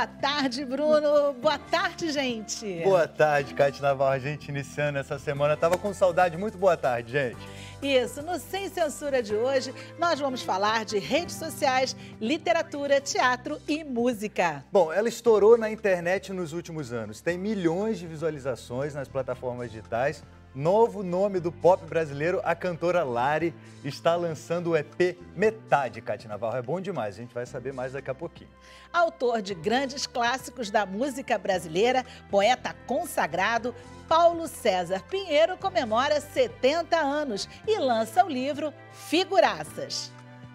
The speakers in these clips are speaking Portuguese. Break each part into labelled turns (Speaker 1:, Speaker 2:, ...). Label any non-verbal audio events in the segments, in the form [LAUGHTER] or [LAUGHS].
Speaker 1: Boa tarde, Bruno. Boa tarde, gente. Boa
Speaker 2: tarde, Cátia Navarro. A gente iniciando essa semana. estava com saudade. Muito boa tarde, gente.
Speaker 1: Isso, no Sem Censura de hoje, nós vamos falar de redes sociais, literatura, teatro e música.
Speaker 2: Bom, ela estourou na internet nos últimos anos. Tem milhões de visualizações nas plataformas digitais novo nome do pop brasileiro, a cantora Lari está lançando o EP Metade, Cate Navarro. É bom demais, a gente vai saber mais daqui a pouquinho.
Speaker 1: Autor de grandes clássicos da música brasileira, poeta consagrado, Paulo César Pinheiro comemora 70 anos e lança o livro Figuraças.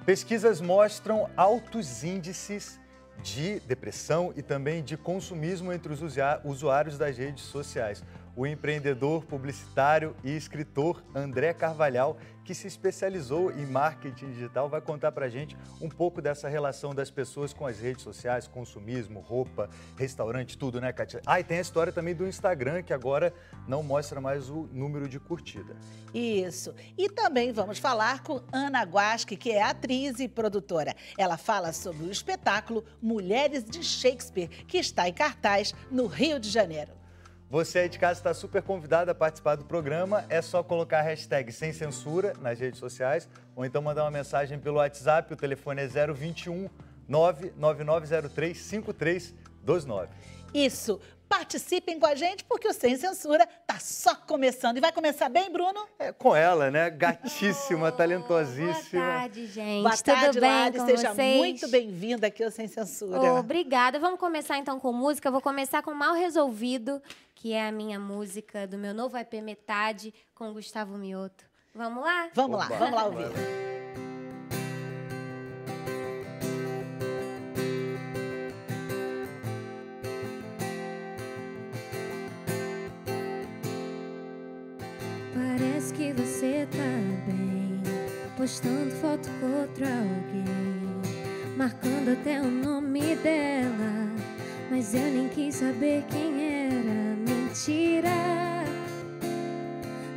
Speaker 2: Pesquisas mostram altos índices de depressão e também de consumismo entre os usuários das redes sociais o empreendedor, publicitário e escritor André Carvalhal, que se especializou em marketing digital, vai contar para gente um pouco dessa relação das pessoas com as redes sociais, consumismo, roupa, restaurante, tudo, né, Katia? Ah, e tem a história também do Instagram, que agora não mostra mais o número de curtida.
Speaker 1: Isso. E também vamos falar com Ana Guasque, que é atriz e produtora. Ela fala sobre o espetáculo Mulheres de Shakespeare, que está em cartaz no Rio de Janeiro.
Speaker 2: Você aí de casa está super convidado a participar do programa. É só colocar a hashtag sem censura nas redes sociais ou então mandar uma mensagem pelo WhatsApp. O telefone é 021 99903 5329.
Speaker 1: Isso. Participem com a gente porque o Sem Censura tá só começando. E vai começar bem, Bruno? É,
Speaker 2: com ela, né? Gatíssima, oh, [LAUGHS] talentosíssima. Boa
Speaker 3: tarde,
Speaker 1: gente. Boa tarde, Tudo Lari. bem Seja vocês? muito bem-vinda aqui ao Sem Censura. Oh,
Speaker 3: obrigada. Vamos começar então com música. Eu vou começar com Mal Resolvido que é a minha música do meu novo EP Metade com Gustavo Mioto. Vamos lá? Vamos lá, vamos lá ouvir. Parece que você tá bem, postando foto com outro alguém, marcando até o nome dela, mas eu nem quis saber quem é mentira,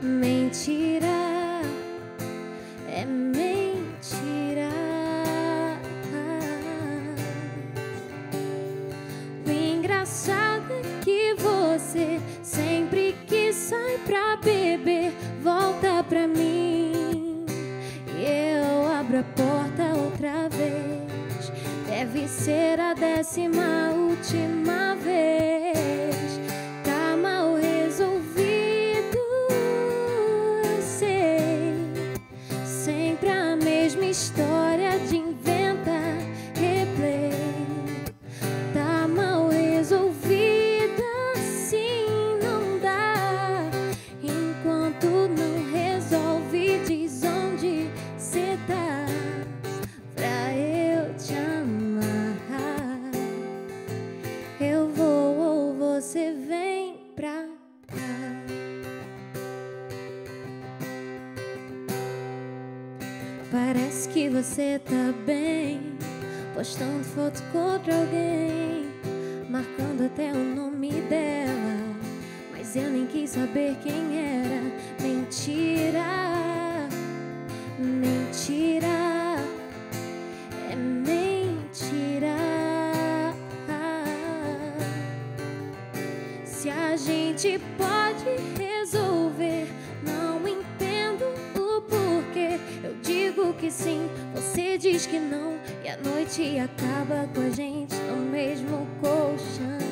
Speaker 3: mentira, é mentira. O engraçado é que você sempre que sai pra beber, volta pra mim. E eu abro a porta outra vez. Deve ser a décima última você tá bem. Postando foto contra alguém, marcando até o nome dela. Mas eu nem quis saber quem era. Mentira, mentira, é mentira. Se a gente pode. diz que não e a noite acaba com a gente no mesmo colchão.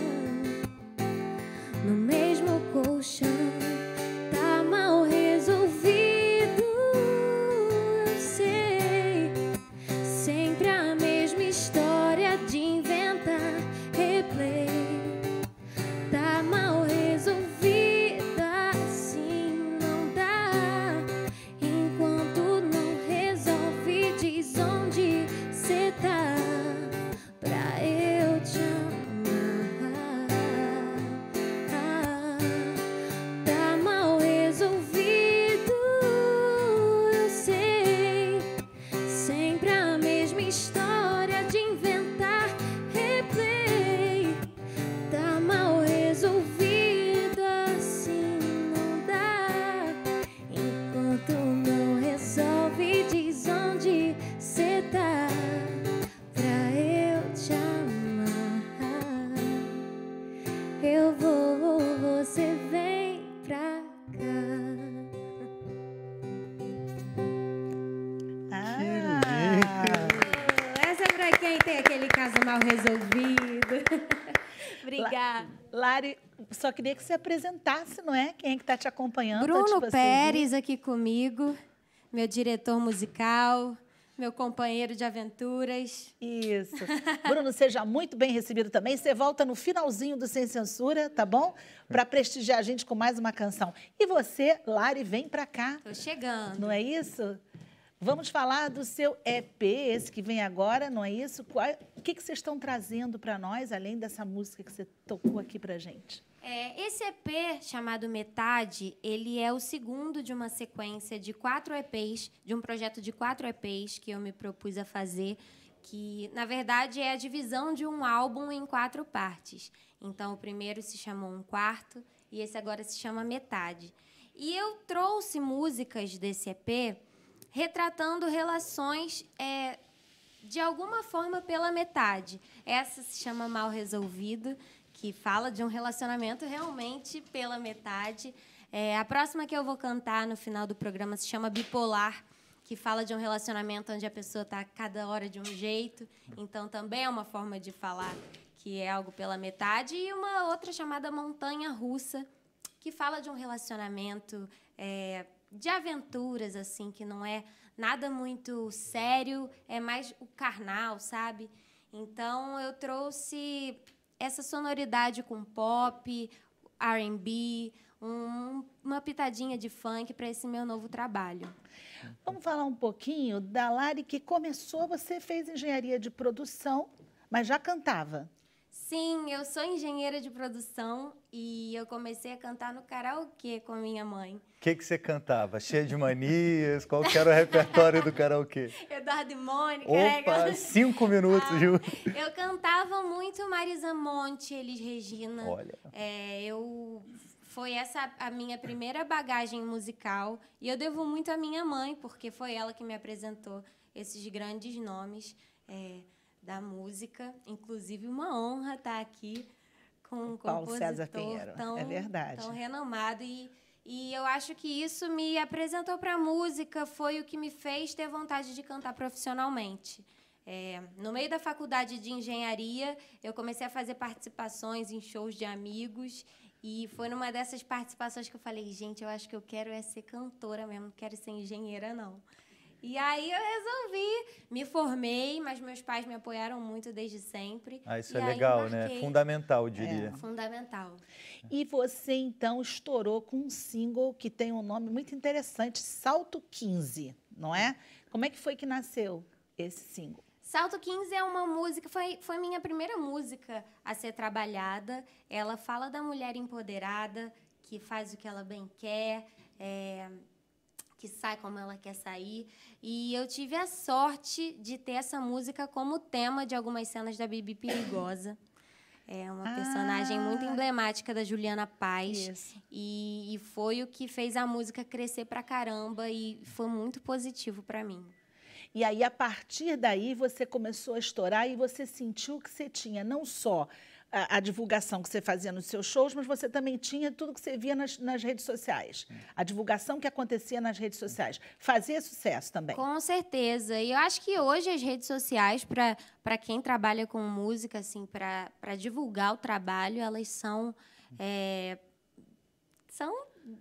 Speaker 1: só queria que você apresentasse, não é? Quem é que está te acompanhando? Bruno tá Pérez
Speaker 3: aqui comigo, meu diretor musical,
Speaker 1: meu companheiro de aventuras. Isso. [LAUGHS] Bruno, seja muito bem recebido também. Você volta no finalzinho do Sem Censura, tá bom? Para prestigiar a gente com mais uma canção. E você, Lari, vem para cá. Estou chegando. Não é isso? Vamos falar do seu EP, esse que vem agora, não é isso? Qual, o que, que vocês estão trazendo para nós, além dessa música que você tocou aqui para gente?
Speaker 3: É, esse EP, chamado Metade, ele é o segundo de uma sequência de quatro EPs, de um projeto de quatro EPs que eu me propus a fazer, que, na verdade, é a divisão de um álbum em quatro partes. Então, o primeiro se chamou Um Quarto e esse agora se chama Metade. E eu trouxe músicas desse EP retratando relações é, de alguma forma pela metade. Essa se chama Mal Resolvido, que fala de um relacionamento realmente pela metade. É, a próxima que eu vou cantar no final do programa se chama Bipolar, que fala de um relacionamento onde a pessoa está cada hora de um jeito. Então, também é uma forma de falar que é algo pela metade. E uma outra chamada Montanha Russa, que fala de um relacionamento é, de aventuras, assim, que não é nada muito sério, é mais o carnal, sabe? Então eu trouxe essa sonoridade com pop, RB, um, uma pitadinha de funk para esse meu novo trabalho.
Speaker 1: Vamos falar um pouquinho da Lari que começou, você fez engenharia de produção, mas já cantava.
Speaker 3: Sim, eu sou engenheira de produção e eu comecei a cantar no karaokê com a minha mãe. O
Speaker 2: que, que você cantava? Cheia de manias? Qual que era o repertório do karaokê? [LAUGHS]
Speaker 3: Eduardo e Mônica. Né? Opa, né? [LAUGHS] cinco
Speaker 2: minutos, ah, Ju.
Speaker 3: Eu cantava muito Marisa Monte, Elis Regina. Olha. É, eu foi essa a minha primeira bagagem musical e eu devo muito à minha mãe porque foi ela que me apresentou esses grandes nomes. É, da música. Inclusive, uma honra estar tá aqui com um Paulo compositor César Pinheiro. É tão, é verdade. tão renomado. E, e eu acho que isso me apresentou para a música, foi o que me fez ter vontade de cantar profissionalmente. É, no meio da faculdade de engenharia, eu comecei a fazer participações em shows de amigos. E foi numa dessas participações que eu falei, gente, eu acho que eu quero é ser cantora mesmo, não quero ser engenheira, não. E aí eu resolvi, me formei, mas meus pais me apoiaram muito
Speaker 1: desde sempre. Ah, isso e é legal, né? Fundamental, eu diria. É, fundamental. E você então estourou com um single que tem um nome muito interessante, Salto 15, não é? Como é que foi que nasceu esse single?
Speaker 3: Salto 15 é uma música, foi, foi minha primeira música a ser trabalhada. Ela fala da mulher empoderada, que faz o que ela bem quer, é, que sai como ela quer sair. E eu tive a sorte de ter essa música como tema de algumas cenas da Bibi Perigosa. [COUGHS] É uma ah, personagem muito ah. emblemática da Juliana Paz. E, e, foi o que fez a música crescer pra caramba e foi muito
Speaker 1: positivo para mim. E aí, a partir daí, você começou a estourar e você sentiu que você tinha não só a, a, divulgação que você fazia nos seus shows, mas você também tinha tudo que você via nas, nas redes sociais. Hum. A divulgação que acontecia nas redes sociais. Fazia sucesso também.
Speaker 3: Com certeza. E eu acho que hoje as redes sociais, para quem trabalha com música, assim, para divulgar o trabalho, elas são. É, são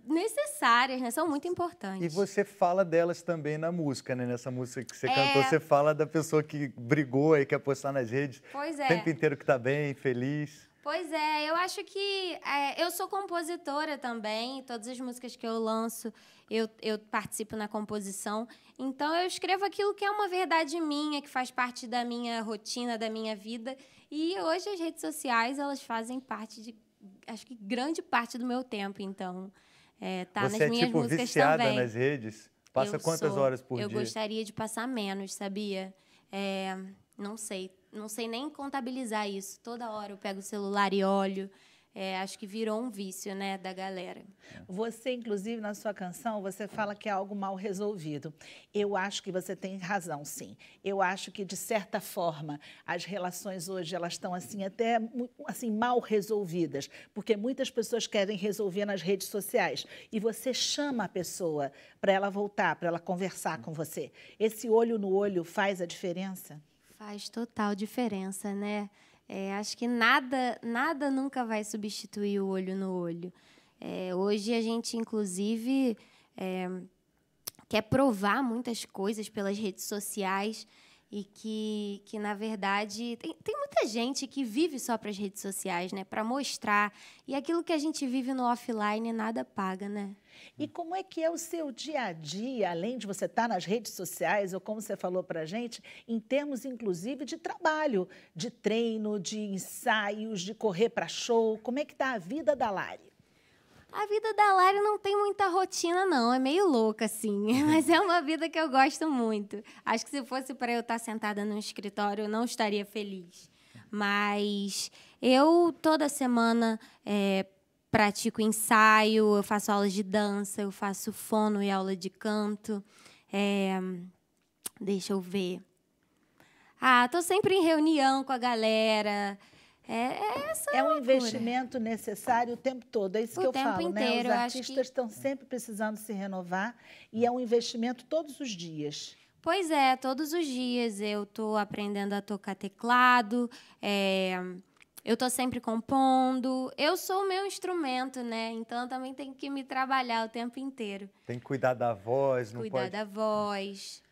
Speaker 3: necessárias, né? São muito importantes. E
Speaker 2: você fala delas também na música, né? Nessa música que você é... cantou, você fala da pessoa que brigou e quer postar nas redes pois é. o tempo inteiro que tá bem, feliz.
Speaker 3: Pois é, eu acho que é, eu sou compositora também, todas as músicas que eu lanço, eu, eu participo na composição. Então eu escrevo aquilo que é uma verdade minha, que faz parte da minha rotina, da minha vida. E hoje as redes sociais, elas fazem parte de acho que grande parte do meu tempo, então é, tá Você nas é, minhas tipo, músicas viciada também. nas
Speaker 2: redes? Passa eu quantas sou, horas por eu dia? Eu
Speaker 3: gostaria de passar menos, sabia? É, não sei. Não sei nem contabilizar isso. Toda hora eu pego o celular e olho. É, acho que virou um vício, né, da galera.
Speaker 1: Você, inclusive, na sua canção, você fala que é algo mal resolvido. Eu acho que você tem razão, sim. Eu acho que de certa forma as relações hoje elas estão assim até assim mal resolvidas, porque muitas pessoas querem resolver nas redes sociais e você chama a pessoa para ela voltar, para ela conversar com você. Esse olho no olho faz a diferença?
Speaker 3: Faz total diferença, né? É, acho que nada, nada nunca vai substituir o olho no olho. É, hoje a gente, inclusive, é, quer provar muitas coisas pelas redes sociais e que, que na verdade, tem, tem muita gente que vive só para as redes sociais, né? Para mostrar. E aquilo que a gente vive
Speaker 1: no offline, nada paga, né? E como é que é o seu dia a dia, além de você estar tá nas redes sociais, ou como você falou para a gente, em termos, inclusive, de trabalho, de treino, de ensaios, de correr para show? Como é que está a vida da Lari? A vida da Lari não tem muita rotina, não. É meio louca, assim. [LAUGHS] Mas é uma
Speaker 3: vida que eu gosto muito. Acho que se fosse para eu estar sentada no escritório, eu não estaria feliz. Mas eu, toda semana, é, pratico ensaio, eu faço aulas de dança, eu faço fono e aula de canto. É, deixa eu ver.
Speaker 1: Ah, estou sempre em reunião com a galera. É, é, essa é um investimento necessário o tempo todo, é isso o que eu tempo falo, inteiro, né? Os artistas que... estão sempre precisando se renovar e é um investimento todos os dias.
Speaker 3: Pois é, todos os dias eu estou aprendendo a tocar teclado, é, eu estou sempre compondo, eu sou o meu instrumento, né? Então também tem que me trabalhar o tempo inteiro.
Speaker 2: Tem que cuidar da voz, não cuidar da
Speaker 1: voz.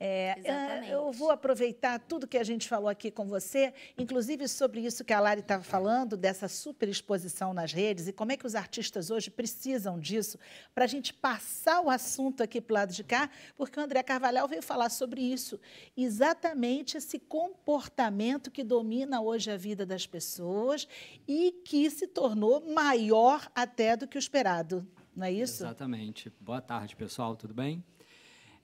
Speaker 1: É, é, eu vou aproveitar tudo que a gente falou aqui com você, inclusive sobre isso que a Lari estava falando, dessa superexposição nas redes e como é que os artistas hoje precisam disso, para a gente passar o assunto aqui para o lado de cá, porque o André Carvalhal veio falar sobre isso, exatamente esse comportamento que domina hoje a vida das pessoas e que se tornou maior até do que o esperado, não é isso?
Speaker 4: Exatamente. Boa tarde, pessoal, tudo bem?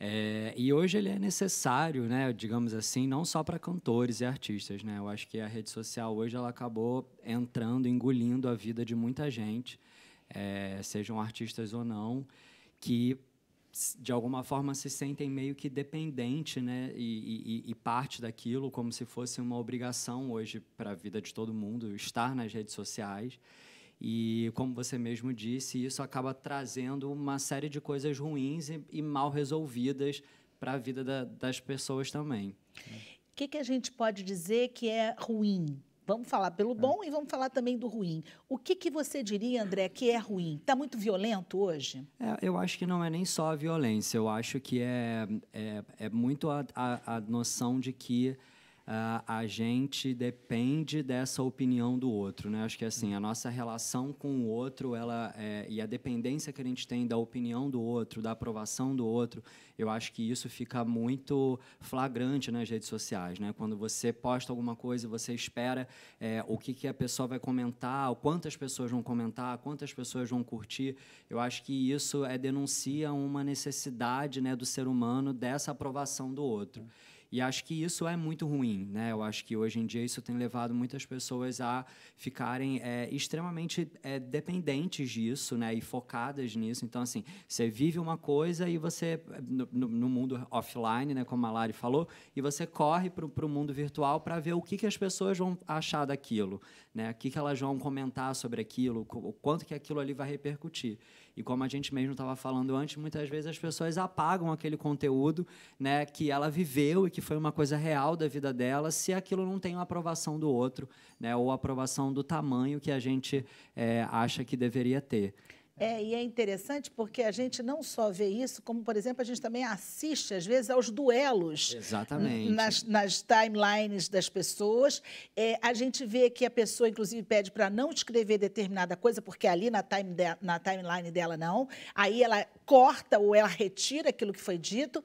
Speaker 4: É, e hoje ele é necessário, né, digamos assim, não só para cantores e artistas. Né? Eu acho que a rede social hoje ela acabou entrando, engolindo a vida de muita gente, é, sejam artistas ou não, que de alguma forma se sentem meio que dependente né? e, e, e parte daquilo como se fosse uma obrigação hoje para a vida de todo mundo estar nas redes sociais. E, como você mesmo disse, isso acaba trazendo uma série de coisas ruins e, e mal resolvidas para a vida da, das pessoas também. O
Speaker 1: que, que a gente pode dizer que é ruim? Vamos falar pelo é. bom é. e vamos falar também do ruim. O que, que você diria, André, que é ruim? Está muito violento hoje?
Speaker 4: É, eu acho que não é nem só a violência. Eu acho que é, é, é muito a, a, a noção de que Uh, a gente depende dessa opinião do outro, né? Acho que assim a nossa relação com o outro, ela é, e a dependência que a gente tem da opinião do outro, da aprovação do outro, eu acho que isso fica muito flagrante nas redes sociais, né? Quando você posta alguma coisa, você espera é, o que, que a pessoa vai comentar, quantas pessoas vão comentar, quantas pessoas vão curtir. Eu acho que isso é denuncia uma necessidade, né, do ser humano dessa aprovação do outro. E acho que isso é muito ruim, né? Eu acho que hoje em dia isso tem levado muitas pessoas a ficarem é, extremamente é, dependentes disso, né? E focadas nisso. Então, assim, você vive uma coisa e você, no, no mundo offline, né? Como a Lari falou, e você corre para o mundo virtual para ver o que, que as pessoas vão achar daquilo, né? O que, que elas vão comentar sobre aquilo, o quanto que aquilo ali vai repercutir. E como a gente mesmo estava falando antes, muitas vezes as pessoas apagam aquele conteúdo né, que ela viveu e que foi uma coisa real da vida dela, se aquilo não tem a aprovação do outro, né, ou aprovação do tamanho que a gente é, acha que deveria ter.
Speaker 1: É, e é interessante porque a gente não só vê isso, como, por exemplo, a gente também assiste, às vezes, aos duelos.
Speaker 4: Exatamente. Nas,
Speaker 1: nas timelines das pessoas. É, a gente vê que a pessoa, inclusive, pede para não escrever determinada coisa, porque ali na, time de, na timeline dela não. Aí ela corta ou ela retira aquilo que foi dito.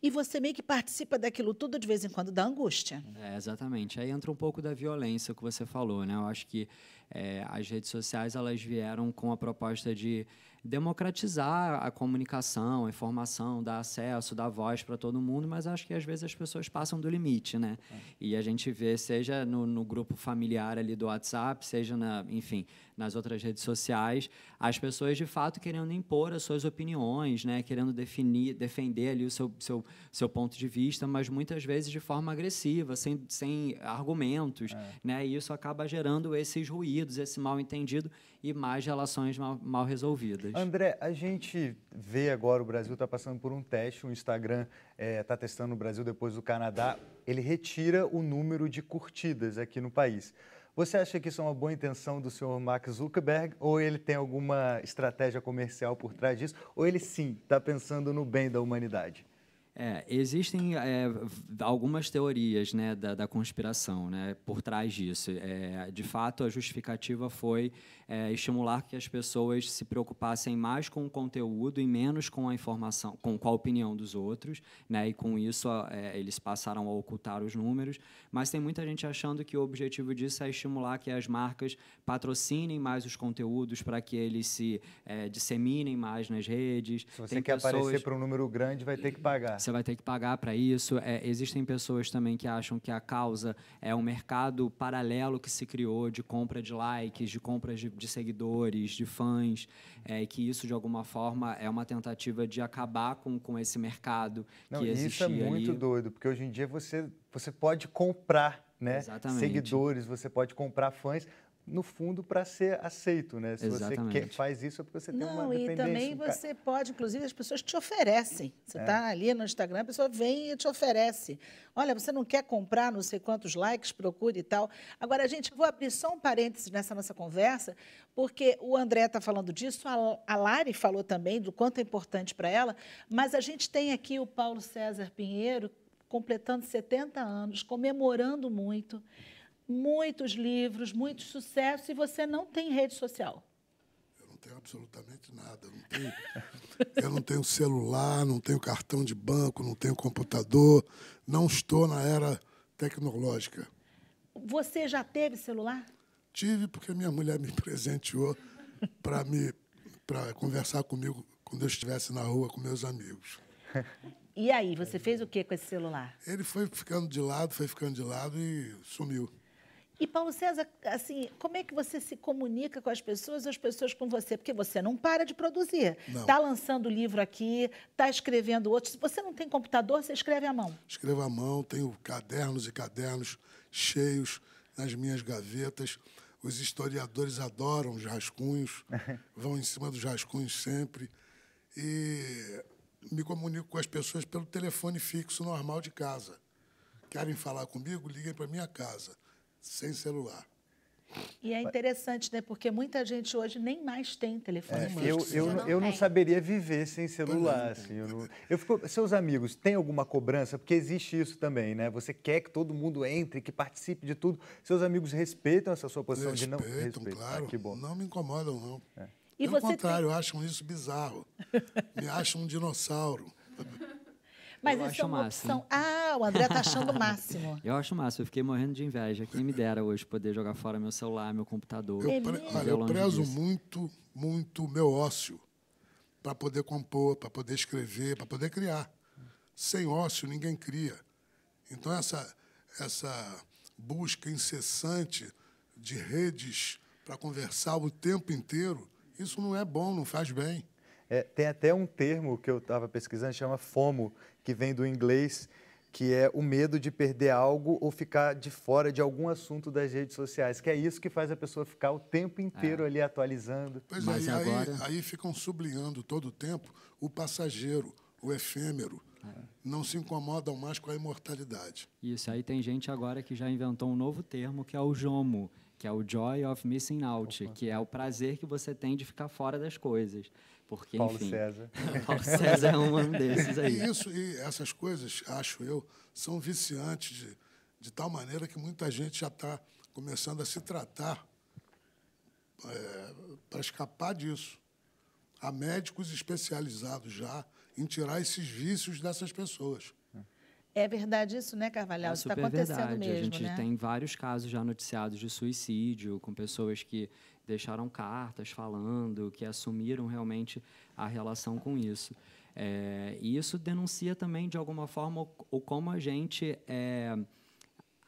Speaker 1: E você meio que participa daquilo tudo, de vez em quando, da angústia.
Speaker 4: É, exatamente. Aí entra um pouco da violência que você falou, né? Eu acho que é, as redes sociais elas vieram com a proposta de democratizar a comunicação, a informação, dar acesso, dar voz para todo mundo, mas acho que às vezes as pessoas passam do limite, né? É. E a gente vê, seja no, no, grupo familiar ali do WhatsApp, seja na, enfim, nas outras redes sociais, as pessoas de fato querendo impor as suas opiniões, né, querendo definir, defender ali o seu, seu, seu ponto de vista, mas muitas vezes de forma agressiva, sem, sem argumentos, é. né, e isso acaba gerando esses ruídos, esse mal entendido e mais relações mal, mal resolvidas.
Speaker 2: André, a gente vê agora o Brasil está passando por um teste, o Instagram está é, tá testando o Brasil depois do Canadá, ele retira o número de curtidas aqui no país. Você acha que isso é uma boa intenção do senhor Mark Zuckerberg ou ele tem alguma estratégia comercial por trás disso? Ou ele sim está pensando no bem da humanidade?
Speaker 4: É, existem é, algumas teorias né, da, da, conspiração né, por trás disso. É, de fato, a justificativa foi é, estimular que as pessoas se preocupassem mais com o conteúdo e menos com a informação, com, a opinião dos outros, né? E com isso é, eles passaram a ocultar os números. Mas tem muita gente achando que o objetivo disso é estimular que as marcas patrocinem mais os conteúdos para que eles se é, disseminem mais nas redes. Se você tem quer pessoas... aparecer para um número grande, vai ter que pagar. Você vai ter que pagar para isso. É, existem pessoas também que acham que a causa é um mercado paralelo que se criou de compra de likes, de compras de de seguidores, de fãs, é, e que isso, de alguma forma, é uma tentativa de acabar com, com esse mercado Não, que existia Isso é muito ali.
Speaker 2: doido, porque hoje em dia você, você pode comprar né? Seguidores, você pode comprar fãs no fundo, para ser aceito, né? Se Exatamente. você quer, faz isso, é porque você tem uma dependência. Não, e também um você
Speaker 1: pode, inclusive, as pessoas te oferecem. Você está é. Tá ali no Instagram, a pessoa vem e te oferece. Olha, você não quer comprar não sei quantos likes, procure e tal. Agora, gente, vou abrir só um parênteses nessa nossa conversa, porque o André está falando disso, a Lari falou também do quanto é importante para ela, mas a gente tem aqui o Paulo César Pinheiro completando 70 anos, comemorando muito muitos livros, muito sucesso, e você não tem rede social.
Speaker 5: Eu não tenho absolutamente nada. Eu não tenho, [LAUGHS] eu não tenho celular, não tenho cartão de banco, não tenho computador, não estou na era tecnológica.
Speaker 1: Você já teve celular?
Speaker 5: Tive, porque minha mulher me [LAUGHS] presenteou para me para conversar comigo quando eu estivesse na rua com meus amigos. [LAUGHS]
Speaker 1: E aí, você fez o que com esse celular?
Speaker 5: Ele foi ficando de lado, foi ficando de lado e sumiu.
Speaker 1: E Paulo César, assim, como é que você se comunica com as pessoas e as pessoas com você? Porque você não para de produzir. Está lançando livro aqui, está escrevendo outro. Se você não tem computador, você escreve à mão.
Speaker 5: Escrevo à mão, tenho cadernos e cadernos cheios nas minhas gavetas. Os historiadores adoram os rascunhos, [LAUGHS] vão em cima dos rascunhos sempre. E me comunico com as pessoas pelo telefone fixo normal de casa. Querem falar comigo? Liguem para minha casa sem celular.
Speaker 1: E é interessante, né? Porque muita gente hoje nem mais tem telefone. É, eu, eu, eu não
Speaker 2: saberia viver sem celular. É. Assim, eu, não, eu fico, seus amigos, tem alguma cobrança? Porque existe isso também, né? Você quer que todo mundo entre, que participe de tudo. Seus amigos respeitam essa sua posição respeitam, de não. Respeitam, claro. Ah, que bom. Não
Speaker 5: me incomodam, não. É. E Pelo contrário, tem... acham isso bizarro. me acham um dinossauro. [LAUGHS]
Speaker 4: Mas eu isso é uma máximo. opção.
Speaker 1: Ah, o André tá achando o máximo.
Speaker 4: [LAUGHS] eu acho o máximo. Eu fiquei morrendo de inveja. Quem me dera hoje poder jogar fora meu celular, meu computador. Eu, pre... Olha, eu prezo disso.
Speaker 5: muito, muito meu ócio para poder compor, para poder escrever, para poder criar. Sem ócio, ninguém cria. Então, essa, essa busca incessante de redes para conversar o tempo inteiro, isso não é bom, não faz bem. É, tem até um termo que eu estava pesquisando, chama FOMO,
Speaker 2: que vem do inglês, que é o medo de perder algo ou ficar de fora de algum assunto das redes sociais, que é isso que faz a pessoa ficar o tempo inteiro é. ali atualizando. Pois Mas aí,
Speaker 5: agora... aí, aí ficam sublinhando todo o tempo o passageiro, o efêmero. É. Não se incomodam mais com a imortalidade.
Speaker 4: Isso, aí tem gente agora que já inventou um novo termo que é o JOMO, que é o Joy of Missing Out, Opa. que é o prazer que você tem de ficar fora das coisas. Porque, Paulo enfim, César. [LAUGHS] Paulo César é um desses aí. E, isso,
Speaker 5: e essas coisas, acho eu, são viciantes de, de tal maneira que muita gente já está começando a se tratar é, para escapar disso. Há médicos especializados já em tirar esses vícios dessas pessoas.
Speaker 1: É verdade isso, né, Carvalhal? É isso está acontecendo verdade. mesmo. A gente né? tem
Speaker 4: vários casos já noticiados de suicídio, com pessoas que deixaram cartas falando, que assumiram realmente a relação com isso. É, e isso denuncia também, de alguma forma, o, como a gente é,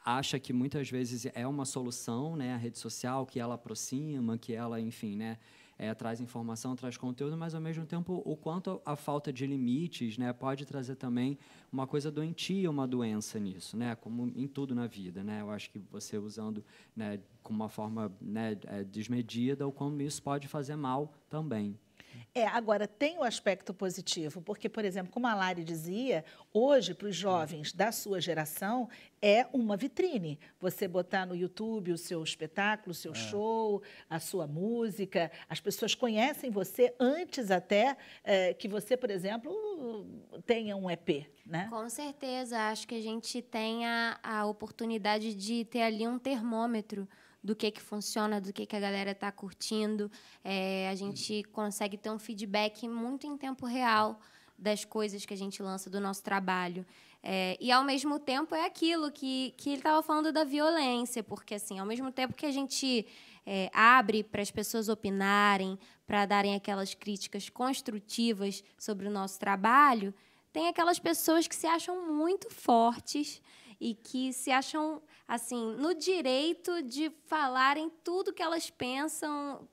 Speaker 4: acha que muitas vezes é uma solução, né, a rede social, que ela aproxima, que ela, enfim, né, é, traz informação, traz conteúdo, mas ao mesmo tempo o quanto a falta de limites né, pode trazer também uma coisa doentia, uma doença nisso, né, como em tudo na vida. Né, eu acho que você usando né, com uma forma né, é, desmedida, o como isso pode fazer mal também.
Speaker 1: É, agora tem o aspecto positivo, porque, por exemplo, como a Lari dizia, hoje, para os jovens da sua geração, é uma vitrine. Você botar no YouTube o seu espetáculo, o seu é. show, a sua música. As pessoas conhecem você antes até é, que você, por exemplo, tenha um EP,
Speaker 3: né? Com certeza. Acho que a gente tem a, a oportunidade de ter ali um termômetro do que, que funciona, do que, que a galera está curtindo. É, a gente consegue ter um feedback muito em tempo real das coisas que a gente lança, do nosso trabalho. É, e, ao mesmo tempo, é aquilo que, que ele estava falando da violência, porque, assim, ao mesmo tempo que a gente é, abre para as pessoas opinarem, para darem aquelas críticas construtivas sobre o nosso trabalho, tem aquelas pessoas que se acham muito fortes e que se acham assim no direito de falarem tudo que elas pensam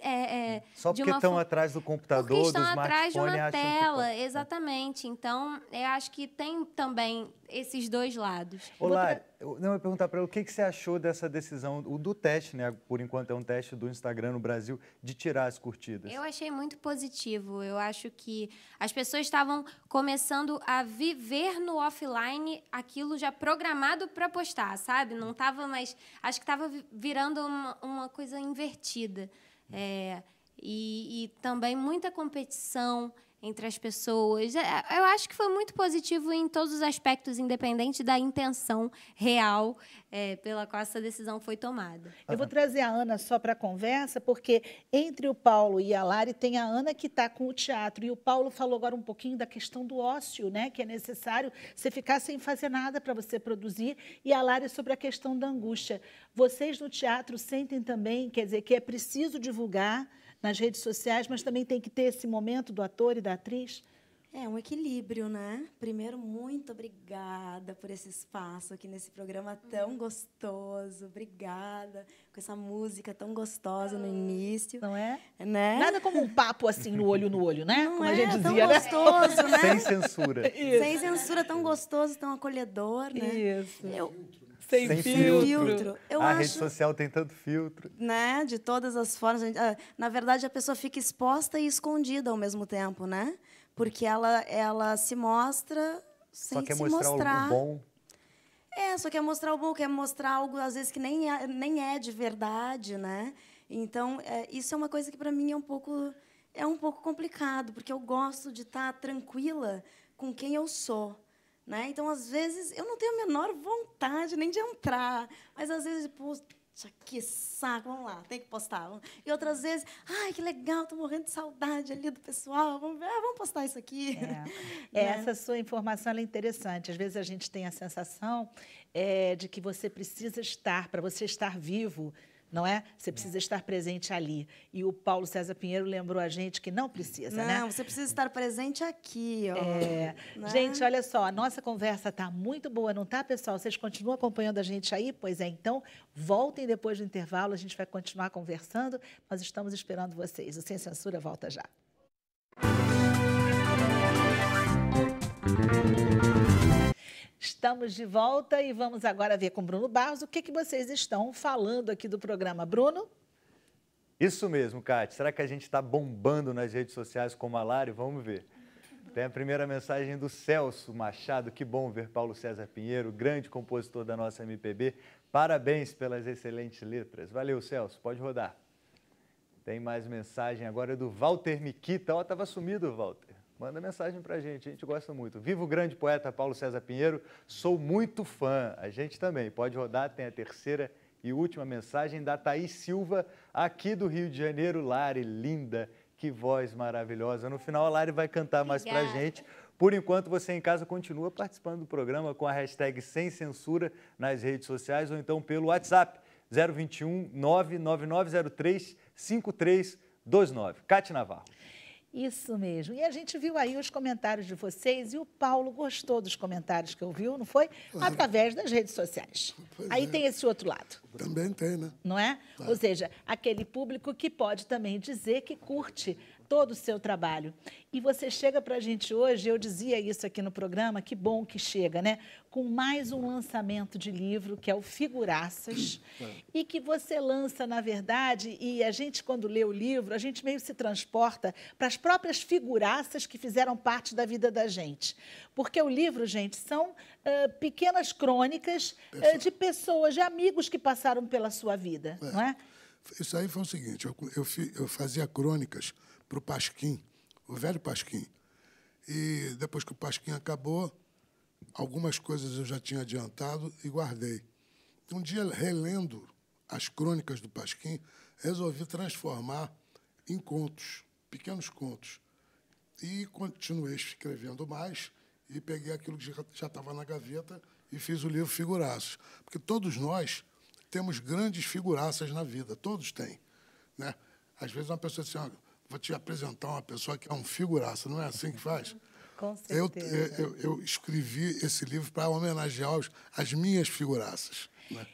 Speaker 3: é, é, hum. Só porque estão fo...
Speaker 2: atrás do computador, porque estão atrás de uma tela,
Speaker 3: que... É. exatamente. Então, eu acho que tem também esses dois lados. Olá,
Speaker 2: eu, não, eu ia perguntar para ela o que, que você achou dessa decisão, o do teste, né? Por enquanto é um teste do Instagram no Brasil, de tirar as curtidas.
Speaker 3: Eu achei muito positivo. Eu acho que as pessoas estavam começando a viver no offline aquilo já programado para postar, sabe? Não estava mais. Acho que estava virando uma, uma coisa invertida. É, e, e, também muita competição, entre as pessoas. É, eu acho que foi muito positivo em todos os aspectos, independente da intenção real é, pela qual essa
Speaker 1: decisão foi tomada. Eu vou trazer a Ana só para a conversa, porque entre o Paulo e a Lari tem a Ana que está com o teatro. E o Paulo falou agora um pouquinho da questão do ócio, né? Que é necessário você ficar sem fazer nada para você produzir. E a Lari sobre a questão da angústia. Vocês no teatro sentem também, quer dizer, que é preciso divulgar nas redes sociais, mas também tem que ter esse momento do ator e da atriz? É um equilíbrio, né?
Speaker 6: Primeiro, muito obrigada por esse espaço aqui nesse programa tão gostoso. Obrigada com essa música tão gostosa no ah, início. Não é? Né? Nada como
Speaker 1: um papo assim no olho no olho, né? Não como é, a gente tão dizia, né? gostoso, né? né? Sem censura.
Speaker 6: [LAUGHS] Isso. Sem censura, tão gostoso, tão acolhedor, né? Isso. Eu, sem, sem filtro. filtro. Eu a acho, rede social
Speaker 2: tem tanto filtro.
Speaker 6: Né? De todas as formas. Ah, na verdade, a pessoa fica exposta e escondida ao mesmo tempo, né? Porque ela, ela se mostra sem Só quer mostrar. algo O bom. É, só quer mostrar o bom, quer mostrar algo, às vezes, que nem é, nem é de verdade, né? Então, é, isso é uma coisa que, para mim, é um pouco é um pouco complicado, porque eu gosto de estar tá tranquila com quem eu sou. Né? Então, às vezes, eu não tenho a menor vontade nem de entrar, mas às vezes, puxa, que saco, vamos lá, tem que postar. E outras vezes, ai, que legal, estou morrendo de saudade ali do pessoal, vamos ver, ah, vamos postar isso aqui. É. [LAUGHS] é né? Essa
Speaker 1: sua informação é interessante. Às vezes a gente tem a sensação é, de que você precisa estar, para você estar vivo, não é? Você é. precisa estar presente ali. E o Paulo César Pinheiro lembrou a gente que não precisa, não, né? Não, você
Speaker 6: precisa estar presente aqui, ó. É. Né? Gente, olha
Speaker 1: só, a nossa conversa tá muito boa, não tá, pessoal? Vocês continuam acompanhando a gente aí? Pois é, então voltem depois do intervalo, a gente vai continuar conversando. Nós estamos esperando vocês. O Sem Censura volta já. Música Estamos de volta e vamos agora ver com Bruno Barros o que, que vocês estão falando aqui do programa. Bruno?
Speaker 2: Isso mesmo, Kate. Será que a gente está bombando nas redes sociais com a Lari? Vamos ver. Tem a primeira mensagem do Celso Machado. Que bom ver Paulo César Pinheiro, grande compositor da nossa MPB. Parabéns pelas excelentes letras. Valeu, Celso. Pode rodar. Tem mais mensagem agora do Walter Miquita. oh, estava sumido Walter. Manda mensagem para a gente, a gente gosta muito. Viva o grande poeta Paulo César Pinheiro, sou muito fã. A gente também. Pode rodar, tem a terceira e última mensagem da Thaís Silva, aqui do Rio de Janeiro. Lari, linda, que voz maravilhosa. No final, a Lari vai cantar mais para a gente. Por enquanto, você em casa continua participando do programa com a hashtag Sem Censura nas redes sociais ou então pelo WhatsApp 021 99903 5329. Cate
Speaker 4: Navarro.
Speaker 1: Isso mesmo. E a gente viu aí os comentários de vocês e o Paulo gostou dos comentários que ouviu, não foi? É. Através das redes sociais. Pois aí é. tem esse outro lado.
Speaker 5: Também tem, né?
Speaker 1: Não é? é? Ou seja, aquele público que pode também dizer que curte todo o seu trabalho. E você chega para a gente hoje, eu dizia isso aqui no programa, que bom que chega, né? Com mais um lançamento de livro, que é o Figuraças, [CLEARS THROAT] é. e que você lança, na verdade, e a gente, quando lê o livro, a gente meio se transporta para as próprias figuraças que fizeram parte da vida da gente. Porque o livro, gente, são ah, pequenas crônicas ah, Pessoa... uh, de pessoas, de amigos que passaram pela sua vida,
Speaker 5: é. não é? Isso aí foi o seguinte, eu, eu, eu fazia crônicas para o Pasquim, o velho Pasquim. E depois que o Pasquim acabou, algumas coisas eu já tinha adiantado e guardei. Um dia, relendo as crônicas do Pasquim, resolvi transformar em contos, pequenos contos. E continuei escrevendo mais e peguei aquilo que já estava na gaveta e fiz o livro Figuraços. Porque todos nós temos grandes figuraças na vida, todos têm. Né? Às vezes uma pessoa diz assim, ah, vou te apresentar uma pessoa que é um figuraça, não é assim que faz?
Speaker 1: Com certeza. Eu, eu, eu
Speaker 5: escrevi esse livro para homenagear os, as minhas figuraças. Né?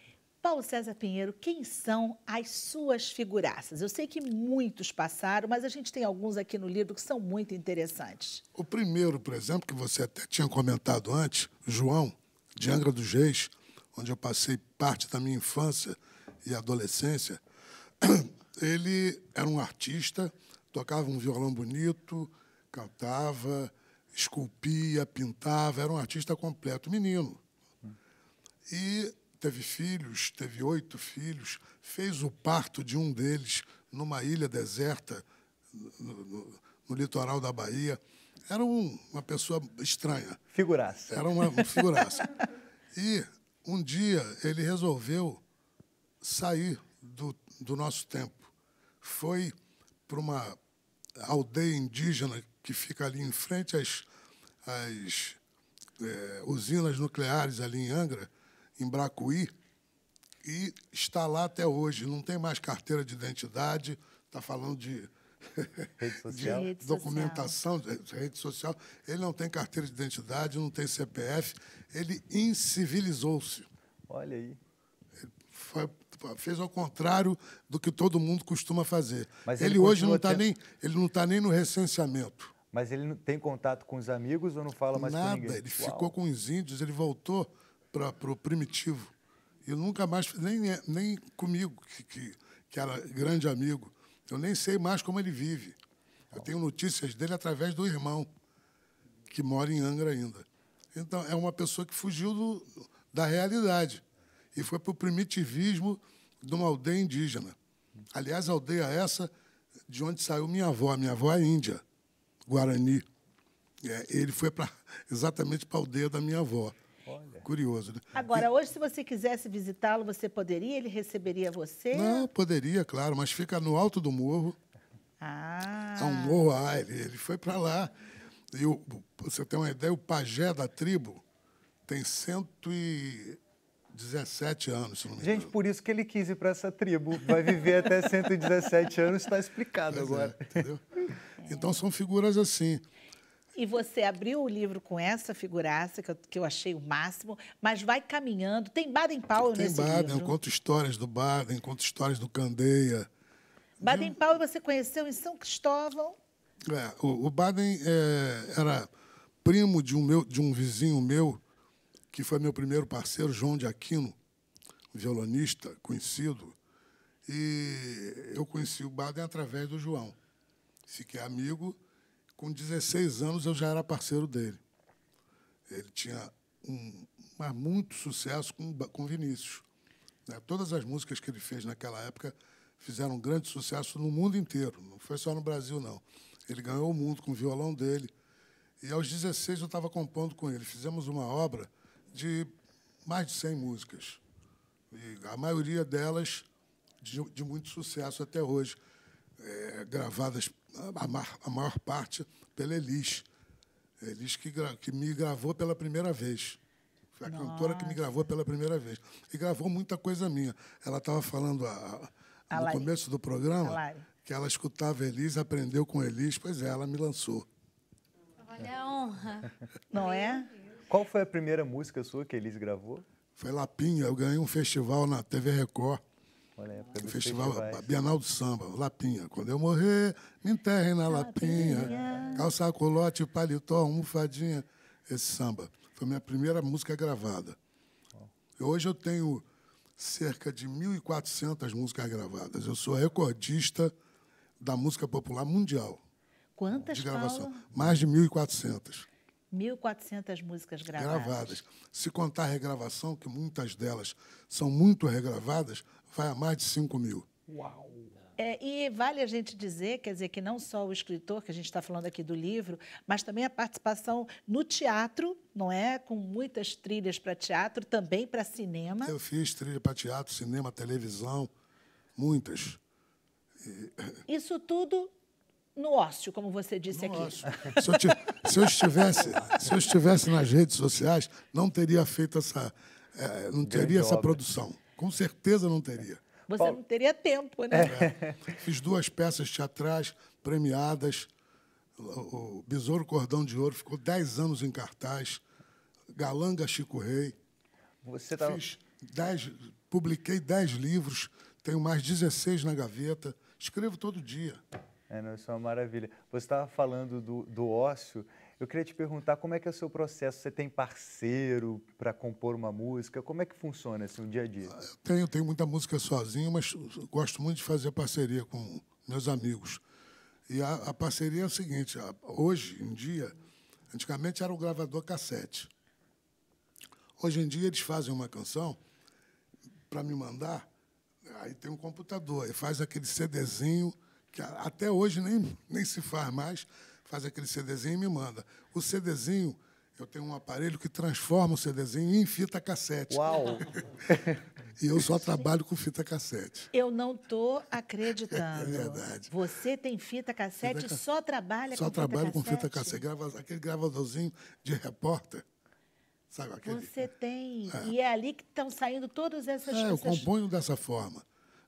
Speaker 1: Paulo César Pinheiro, quem são as suas figuraças? Eu sei que muitos passaram, mas a gente tem alguns aqui no livro que são muito interessantes.
Speaker 5: O primeiro, por exemplo, que você até tinha comentado antes, João, de Angra dos Reis, onde eu passei parte da minha infância e adolescência, [CLEARS THROAT] ele era um artista, tocava um violão bonito, cantava, esculpia, pintava, era um artista completo, menino. E teve filhos, teve oito filhos, fez o parto de um deles numa ilha deserta no, no, no litoral da Bahia. Era um, uma pessoa estranha. Figuraça. Era uma, uma figuraça. e um dia ele resolveu sair do, do nosso tempo. Foi para uma aldeia indígena que fica ali em frente às, às é, usinas nucleares, ali em Angra, em Bracuí, e está lá até hoje. Não tem mais carteira de identidade, está falando de, [LAUGHS] rede documentação, social. de rede social. Ele não tem carteira de identidade, não tem CPF. Ele incivilizou-se. Olha aí. Foi, fez ao contrário do que todo mundo costuma fazer. Mas ele, ele hoje não está tendo... nem ele não tá nem no recenseamento.
Speaker 2: Mas ele não tem contato com os amigos ou não fala mais Nada, com ninguém? Nada, ele
Speaker 5: Uau. ficou com os índios, ele voltou para o primitivo. E nunca mais, nem, nem comigo, que, que, que era grande amigo, eu nem sei mais como ele vive. Eu tenho notícias dele através do irmão, que mora em Angra ainda. Então, é uma pessoa que fugiu do, da realidade e foi para o primitivismo de uma aldeia indígena. Aliás, a aldeia essa de onde saiu minha avó. Minha avó é índia, Guarani. É, ele foi pra, [LAUGHS] exatamente para a aldeia da minha avó. Olha. Curioso, né?
Speaker 1: Agora, e... hoje, se você quisesse visitá-lo, você poderia? Ele receberia você? Não,
Speaker 5: poderia, claro, mas fica no alto do morro.
Speaker 1: Ah. É um morro,
Speaker 5: ah, ele, ele foi para lá. E o, você tem uma ideia, o pajé da tribo tem 117 anos, se não me engano. Gente, por isso que ele quis ir para essa tribo. Vai viver até 117 anos, está explicado pois é, agora. É, entendeu? Então são figuras assim.
Speaker 1: E você abriu o livro com essa figuraça, que eu, que eu achei o máximo, mas vai caminhando. Tem Baden-Powell nesse Baden, livro? Tem Baden, eu conto
Speaker 5: histórias do Baden, conto histórias do Candeia.
Speaker 1: Baden-Powell você conheceu em São Cristóvão?
Speaker 5: É, o, o, Baden é, era primo de um, meu, de um vizinho meu, que foi meu primeiro parceiro, João de Aquino, violonista conhecido. E eu conheci o Baden através do João. Fiquei é amigo com 16 anos, eu já era parceiro dele. Ele tinha um, mas muito sucesso com, com Vinícius. Né? Todas as músicas que ele fez naquela época fizeram um grande sucesso no mundo inteiro, não foi só no Brasil, não. Ele ganhou o mundo com o violão dele. E aos 16 eu estava compondo com ele. Fizemos uma obra de mais de 100 músicas. E a maioria delas de, de muito sucesso até hoje é, gravadas, a, mar, a, maior parte, pela Elis. Elis que, que me gravou pela primeira vez. Foi a Nossa. cantora que me gravou pela primeira vez. E gravou muita coisa minha. Ela estava falando a, a, no começo do programa que ela escutava Elis, aprendeu com Elis. Pois é, ela me lançou.
Speaker 1: Olha a honra. Não é?
Speaker 5: Qual
Speaker 2: foi a primeira música sua que Elis gravou?
Speaker 5: Foi Lapinha. Eu ganhei um festival na TV Record Olha, o festival Bienal do Samba, Lapinha. Quando eu morrer, me enterrem na Lapinha. Lapinha. Calça, colote, paletó, almofadinha. Esse samba. Foi minha primeira música gravada. Hoje eu tenho cerca de 1.400 músicas gravadas. Eu sou recordista da música popular mundial.
Speaker 1: Quantas, De gravação. Paulo?
Speaker 5: Mais de 1.400.
Speaker 1: 1.400 músicas gravadas.
Speaker 5: Gravadas. Se contar a regravação, que muitas delas são muito regravadas, vai a mais de 5 mil. Uau!
Speaker 1: É, e vale a gente dizer, quer dizer, que não só o escritor, que a gente está falando aqui do livro, mas também a participação no teatro, não é? Com muitas trilhas para teatro, também para cinema. Eu
Speaker 5: fiz trilha para teatro, cinema, televisão, muitas. E...
Speaker 1: [LAUGHS] Isso tudo no ócio, como você disse no aqui. Ócio.
Speaker 5: Se eu, se, eu estivesse, se eu estivesse nas redes sociais, não teria feito essa, é, não teria Grande essa obra. produção. Com certeza não teria. Você Paulo. não
Speaker 1: teria tempo, né? É.
Speaker 5: é. Fiz duas peças teatrais premiadas. O Besouro Cordão de Ouro ficou 10 anos em cartaz. Galanga Chico Rei.
Speaker 2: Você tá... Fiz
Speaker 5: dez, publiquei 10 livros, tenho mais 16 na gaveta. Escrevo todo dia.
Speaker 2: É, não, isso é uma maravilha. Você estava falando do, do ócio eu queria te perguntar como é que é o seu processo? Você tem parceiro para compor uma música? Como é que funciona assim, um dia a dia? Ah, eu
Speaker 5: tenho, tenho muita música sozinho, mas gosto muito de fazer parceria com meus amigos. E a, a parceria é o seguinte: hoje em dia, antigamente era o gravador cassete. Hoje em dia eles fazem uma canção para me mandar, aí tem um computador, e faz aquele CDzinho que até hoje nem, nem se faz mais faz aquele CDzinho e me manda. O CDzinho, eu tenho um aparelho que transforma o CDzinho em fita cassete. Uau! [LAUGHS] e eu só trabalho com fita cassete.
Speaker 1: Eu não estou acreditando. É verdade. Você tem fita cassete e só trabalha só com trabalho fita com cassete? Só
Speaker 5: trabalho com fita cassete. aquele gravadorzinho de repórter. Sabe aquele?
Speaker 1: Você tem. É. E é ali que estão saindo todas essas coisas. É, eu componho
Speaker 5: dessa forma.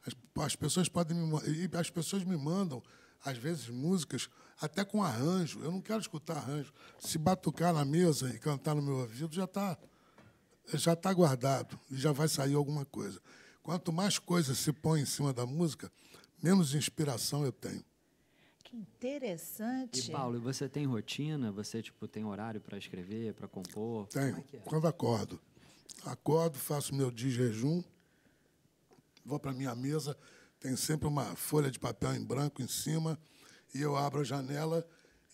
Speaker 5: As, as pessoas podem me, as pessoas me mandam às vezes músicas até com arranjo. Eu não quero escutar arranjo. Se batucar na mesa e cantar no meu ouvido, já está já tá guardado, já vai sair alguma coisa. Quanto mais coisa se põe em cima da música, menos inspiração eu tenho.
Speaker 1: Que
Speaker 4: interessante. E Paulo, você tem rotina? Você tipo tem horário para escrever, para compor? Tenho. É é?
Speaker 5: Quando acordo, acordo, faço meu de jejum, vou para minha mesa, tem sempre uma folha de papel em branco em cima e eu abro a janela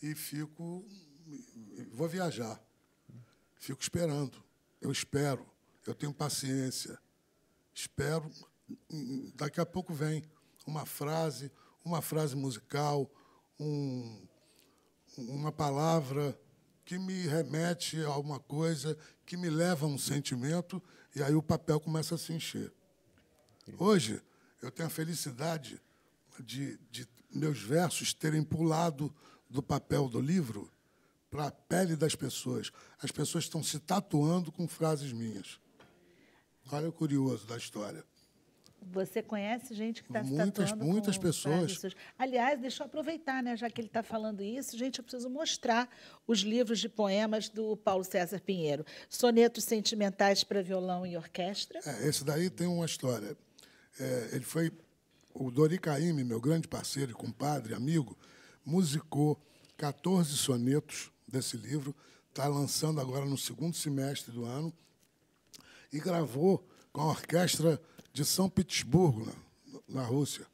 Speaker 5: e fico. Vou viajar. Fico esperando. Eu espero. Eu tenho paciência. Espero. Daqui a pouco vem uma frase, uma frase musical, um, uma palavra que me remete a alguma coisa, que me leva a um sentimento, e aí o papel começa a se encher. Hoje, eu tenho a felicidade de, de meus versos terem pulado do papel do livro para a pele das pessoas. As pessoas estão se tatuando com frases minhas. Olha o curioso da história.
Speaker 1: Você conhece gente que está se tatuando Muitas pessoas. Frases. Aliás, deixa eu aproveitar, né, já que ele está falando isso. Gente, eu preciso mostrar os livros de poemas do Paulo César Pinheiro. Sonetos Sentimentais para Violão e Orquestra.
Speaker 5: É, esse daí tem uma história. É, ele foi o Dori Caymmi, meu grande parceiro e compadre, amigo, musicou 14 sonetos desse livro, está lançando agora no segundo semestre do ano, e gravou com a orquestra de São Petersburgo, na, na Rússia.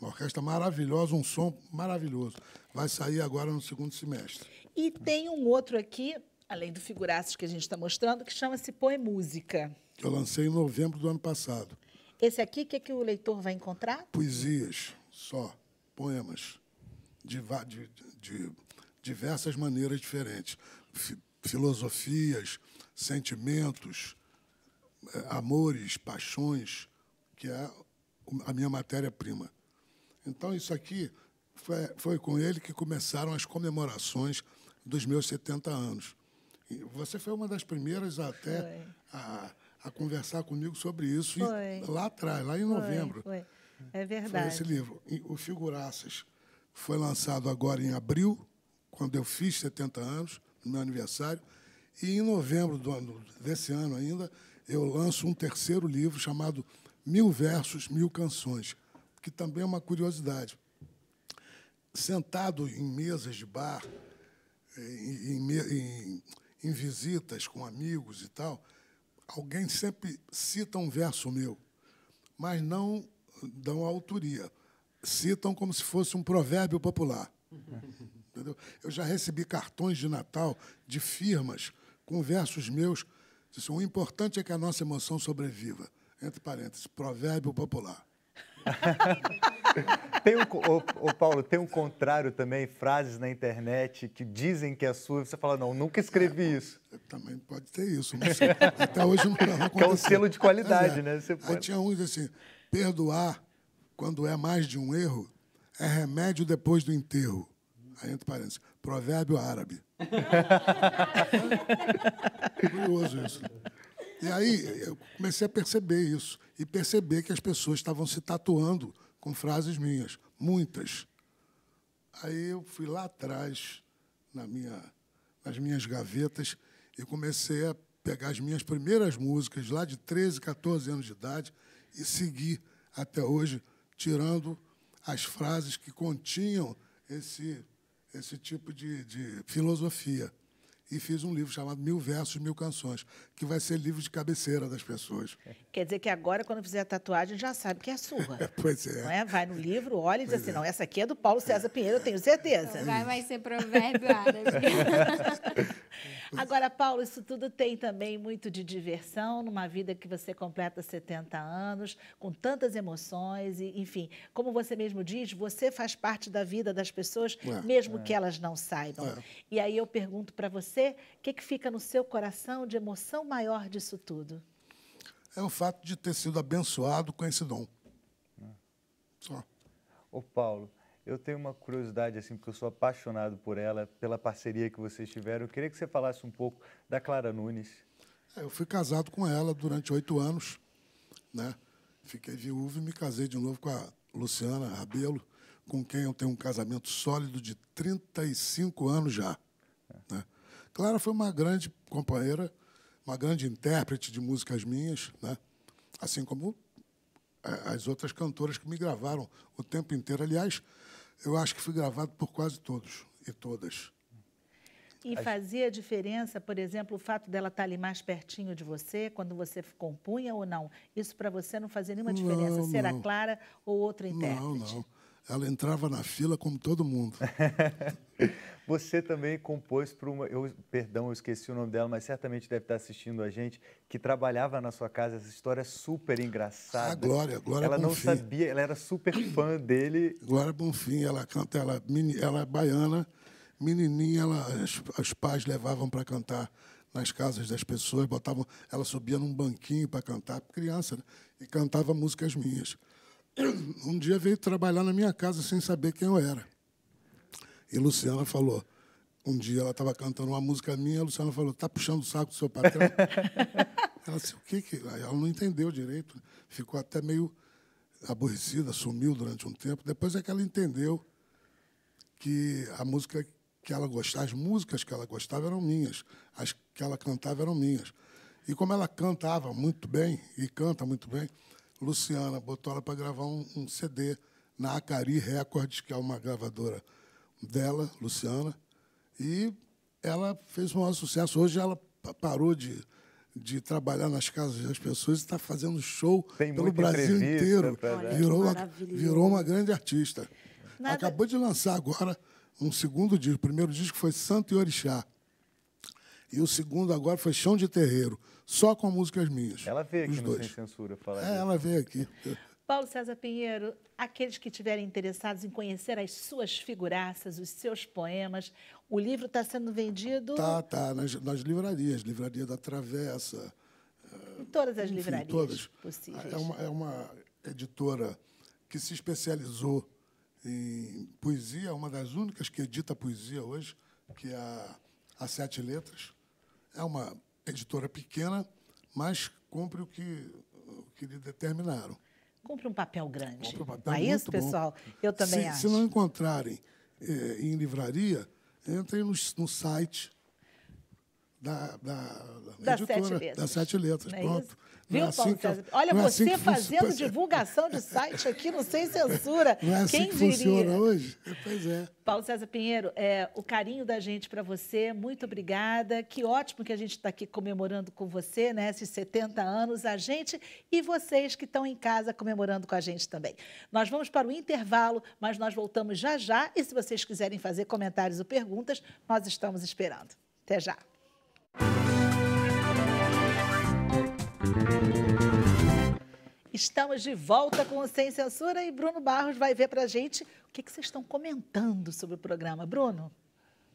Speaker 5: Uma orquestra maravilhosa, um som maravilhoso. Vai sair agora no segundo semestre.
Speaker 1: E tem um outro aqui, além do figuraço que a gente está mostrando, que chama-se Põe Música.
Speaker 5: Eu lancei em novembro do ano passado.
Speaker 1: Esse aqui, o que, que o leitor vai encontrar?
Speaker 5: Poesias, só, poemas, de, de, de diversas maneiras diferentes. F filosofias, sentimentos, é, amores, paixões, que é a minha matéria-prima. Então, isso aqui foi, foi, com ele que começaram as comemorações dos meus 70 anos. E você foi uma das primeiras até a, a conversar comigo sobre isso lá atrás, lá em novembro. Foi.
Speaker 1: É verdade. Foi esse
Speaker 5: livro. O Figuraças foi lançado agora em abril, quando eu fiz 70 anos, no meu aniversário. E em novembro do ano, desse ano ainda, eu lanço um terceiro livro chamado Mil Versos, Mil Canções, que também é uma curiosidade. Sentado em mesas de bar, eh, em, em, em visitas com amigos e tal, alguém sempre cita um verso meu, mas não dão a autoria. Citam como se fosse um provérbio popular. Entendeu? Eu já recebi cartões de Natal de firmas com versos meus. Disse, o importante é que a nossa emoção sobreviva. Entre parênteses, provérbio popular.
Speaker 2: [LAUGHS] tem um, o, o, Paulo, tem um contrário também, frases na internet que dizem que é sua você fala, não, nunca escrevi é, isso. É, também pode
Speaker 5: ter isso, mas até hoje não aconteceu. Que é um selo de qualidade, é, né? Você pode... tinha uns assim, perdoar quando é mais de um erro é remédio depois do enterro. Aí entre parênteses, provérbio árabe. [LAUGHS] Curioso isso. E aí eu comecei a perceber isso e perceber que as pessoas estavam se tatuando com frases minhas, muitas. Aí eu fui lá atrás na minha, nas minhas gavetas e comecei a pegar as minhas primeiras músicas lá de 13, 14 anos de idade e seguir até hoje tirando as frases que continham esse esse tipo de, de filosofia e fiz um livro chamado Mil Versos, Mil Canções, que vai ser livro de cabeceira das pessoas. [LAUGHS]
Speaker 1: Quer dizer que agora, quando fizer a tatuagem, já sabe que é sua. [LAUGHS] É, pois é. Não é? Vai no livro, olha e diz pois assim, é. não, essa aqui é do Paulo César Pinheiro, eu tenho certeza. vai mais ser provérbio, [LAUGHS] Agora, Paulo, isso tudo tem também muito de diversão, numa vida que você completa 70 anos, com tantas emoções, e, enfim, como você mesmo diz, você faz parte da vida das pessoas, é. mesmo é. que elas não saibam. É. E aí eu pergunto para você, você, o que, que fica no seu coração de emoção maior disso tudo?
Speaker 5: É o fato de ter sido abençoado com esse dom.
Speaker 1: Só.
Speaker 2: Ô, Paulo, eu tenho uma curiosidade, assim, porque eu sou apaixonado por ela, pela parceria que vocês tiveram. Eu queria que você falasse um pouco da Clara Nunes.
Speaker 5: É, eu fui casado com ela durante oito anos, né? Fiquei viúvo e me casei de novo com a Luciana Rabelo, com quem eu tenho um casamento sólido de 35 anos já. É. Né? Clara foi uma grande companheira, uma grande intérprete de músicas minhas, né? assim como é, as outras cantoras que me gravaram o tempo inteiro. Aliás, eu acho que fui gravado por quase todos e todas.
Speaker 1: E fazia diferença, por exemplo, o fato dela estar ali mais pertinho de você, quando você compunha ou não? Isso para você não fazia nenhuma diferença, não, ser não. a
Speaker 5: Clara ou outra intérprete? Não, não ela entrava na fila como todo mundo. [LAUGHS]
Speaker 2: Você também compôs para uma. Eu, perdão, eu esqueci o nome dela, mas certamente deve estar assistindo a gente, que trabalhava na sua casa. Essa história é super engraçada. A ah, Glória, a Glória Ela Bonfim. não
Speaker 5: sabia, ela era super fã dele. Glória Bonfim, ela canta, ela, ela é baiana, menininha, ela, as, os pais levavam para cantar nas casas das pessoas, botavam, ela subia num banquinho para cantar, criança, né? e cantava músicas minhas um dia veio trabalhar na minha casa sem saber quem eu era. E Luciana falou. Um dia ela estava cantando uma música minha, a Luciana falou: "Tá puxando o saco do seu patrão?" [LAUGHS] ela disse: "O que que?" Ela não entendeu direito, ficou até meio aborrecida, sumiu durante um tempo. Depois é que ela entendeu que a música que ela gostava, as músicas que ela gostava eram minhas, as que ela cantava eram minhas. E como ela cantava muito bem e canta muito bem, Luciana, botou ela para gravar um, um, CD na Acari Records, que é uma gravadora dela, Luciana, e ela fez um maior sucesso. Hoje ela parou de, de trabalhar nas casas das pessoas e está fazendo show Tem pelo Brasil inteiro. virou, uma, virou uma grande artista. Nada... Acabou de lançar agora um segundo disco. O primeiro disco foi Santo e Orixá. E o segundo agora foi Chão de Terreiro, só com músicas minhas. Ela veio aqui dois. no Sem
Speaker 2: Censura falar é, Ela veio
Speaker 5: aqui.
Speaker 1: Paulo César Pinheiro, aqueles que estiverem interessados em conhecer as suas figuraças, os seus poemas, o livro está sendo vendido. Tá,
Speaker 5: tá, nas, nas, livrarias, Livraria da Travessa.
Speaker 1: Eh, em todas as enfim, livrarias todas.
Speaker 5: possíveis. É uma, é uma editora que se especializou em poesia, é uma das únicas que edita poesia hoje, que é a, a Sete Letras é uma editora pequena, mas cumpre o que, o que lhe determinaram.
Speaker 1: Cumpre um papel grande. um papel é isso, pessoal? Bom. Eu também se, acho. Se
Speaker 5: não encontrarem é, em livraria, entrem no, no site da, da, da, das editora, sete letras. das Sete Letras. É pronto. Viu, é assim Paulo César? Olha, é assim você assim fazendo funciona.
Speaker 1: divulgação de site aqui no Sem Censura. Não é assim Quem que diria? funciona
Speaker 5: hoje? Pois é.
Speaker 1: Paulo César Pinheiro, é, o carinho da gente para você, muito obrigada. Que ótimo que a gente está aqui comemorando com você, né? Esses 70 anos, a gente e vocês que estão em casa comemorando com a gente também. Nós vamos para o intervalo, mas nós voltamos já já. E se vocês quiserem fazer comentários ou perguntas, nós estamos esperando. Até já. Estamos de volta com o Sem Censura e Bruno Barros vai ver para a gente o que, que, vocês estão comentando sobre o programa. Bruno?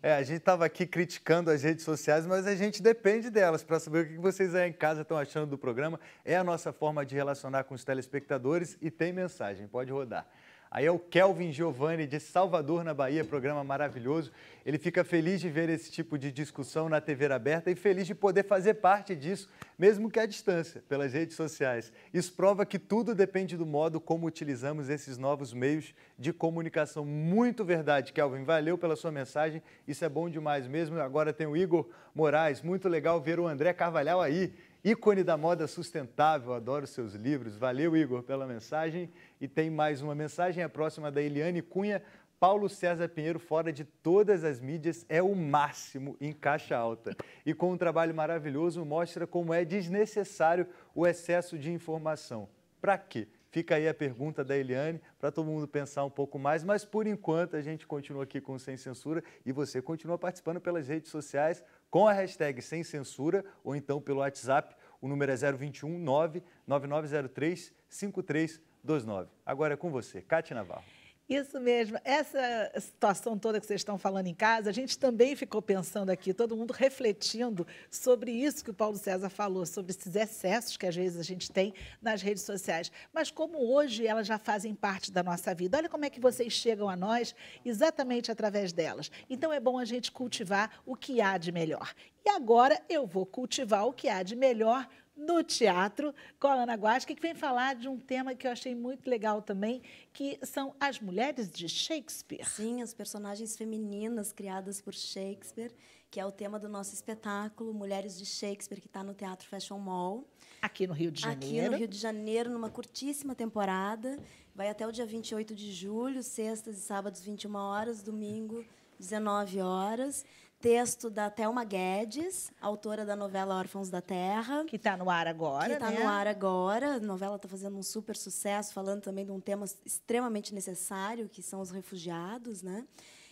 Speaker 2: É, a gente estava aqui criticando as redes sociais, mas a gente depende delas para saber o que vocês aí em casa estão achando do programa. É a nossa forma de relacionar com os telespectadores e tem mensagem. Pode rodar. Aí é o Kelvin Giovanni, de Salvador, na Bahia, programa maravilhoso. Ele fica feliz de ver esse tipo de discussão na TV aberta e feliz de poder fazer parte disso, mesmo que à distância, pelas redes sociais. Isso prova que tudo depende do modo como utilizamos esses novos meios de comunicação. Muito verdade, Kelvin. Valeu pela sua mensagem. Isso é bom demais mesmo. Agora tem o Igor Moraes. Muito legal ver o André Carvalhal aí ícone da moda sustentável, adoro seus livros. Valeu, Igor, pela mensagem. E tem mais uma mensagem, a próxima da Eliane Cunha. Paulo César Pinheiro, fora de todas as mídias, é o máximo em caixa alta. E com um trabalho maravilhoso, mostra como é desnecessário o excesso de informação. Para quê? Fica aí a pergunta da Eliane para todo mundo pensar um pouco mais, mas por enquanto a gente continua aqui com Sem Censura e você continua participando pelas redes sociais com a hashtag Sem Censura ou então pelo WhatsApp. O número é 021 99903 5329. Agora é com você, Cátia Navarro.
Speaker 1: Isso mesmo. Essa situação toda que vocês estão falando em casa, a gente também ficou pensando aqui, todo mundo refletindo sobre isso que o Paulo César falou, sobre esses excessos que às vezes a gente tem nas redes sociais. Mas como hoje elas já fazem parte da nossa vida, olha como é que vocês chegam a nós exatamente através delas. Então é bom a gente cultivar o que há de melhor. E agora eu vou cultivar o que há de melhor no teatro com a Ana Guasca, que vem falar de um tema que eu achei
Speaker 6: muito legal também, que são as mulheres de Shakespeare. Sim, as personagens femininas criadas por Shakespeare, que é o tema do nosso espetáculo Mulheres de Shakespeare, que está no Teatro Fashion Mall. Aqui no Rio de Janeiro. Aqui no Rio de Janeiro, numa curtíssima temporada. Vai até o dia 28 de julho, sextas e sábados, 21 horas, domingo, 19 horas. Texto da Thelma Guedes, autora da novela Órfãos da Terra. Que está no ar agora. Que está né? no ar agora. A novela está fazendo um super sucesso, falando também de um tema extremamente necessário, que são os refugiados. Né?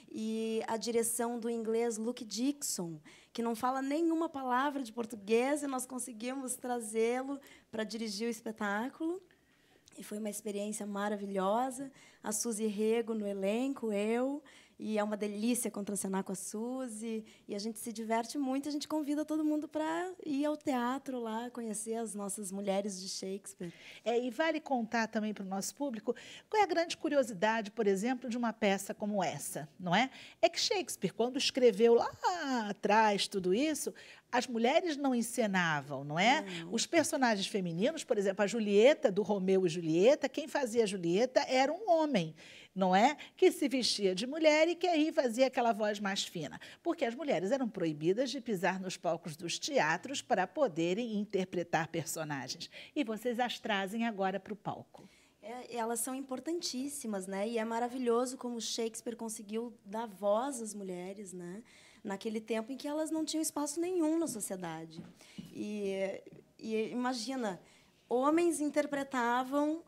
Speaker 6: E a direção do inglês Luke Dixon, que não fala nenhuma palavra de português, e nós conseguimos trazê-lo para dirigir o espetáculo. E foi uma experiência maravilhosa. A Suzy Rego no elenco, eu. E é uma delícia contracenar com a Suzy. E a gente se diverte muito. A gente convida todo mundo para ir ao teatro lá, conhecer as nossas mulheres de Shakespeare. É, e vale contar também para
Speaker 1: o nosso público qual é a grande curiosidade, por exemplo, de uma peça como essa, não é? É que Shakespeare, quando escreveu lá atrás tudo isso, as mulheres não encenavam, não é? Não. Os personagens femininos, por exemplo, a Julieta do Romeu e Julieta, quem fazia a Julieta era um homem não é? Que se vestia de mulher e que aí fazia aquela voz mais fina, porque as mulheres eram proibidas de pisar nos palcos dos teatros para poderem interpretar personagens. E vocês as trazem agora para o palco.
Speaker 6: É, elas são importantíssimas, né? E é maravilhoso como Shakespeare conseguiu dar voz às mulheres, né? Naquele tempo em que elas não tinham espaço nenhum na sociedade. e, e imagina, homens interpretavam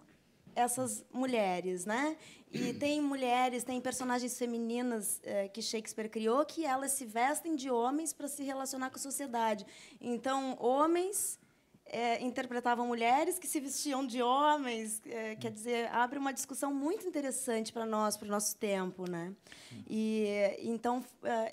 Speaker 6: essas mulheres, né? E tem mulheres, tem personagens femininas é, que Shakespeare criou que elas se vestem de homens para se relacionar com a sociedade. Então, homens é, interpretavam mulheres que se vestiam de homens. É, quer dizer, abre uma discussão muito interessante para nós, para o nosso tempo. Né? E, então,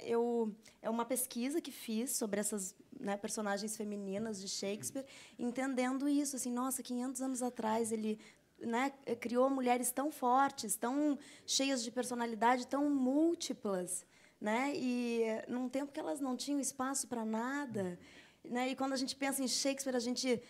Speaker 6: eu, é uma pesquisa que fiz sobre essas né, personagens femininas de Shakespeare, entendendo isso, assim, nossa, 500 anos atrás ele né, criou mulheres tão fortes, tão cheias de personalidade, tão múltiplas, né? E num tempo que elas não tinham espaço para nada, né? E quando a gente pensa em Shakespeare, a gente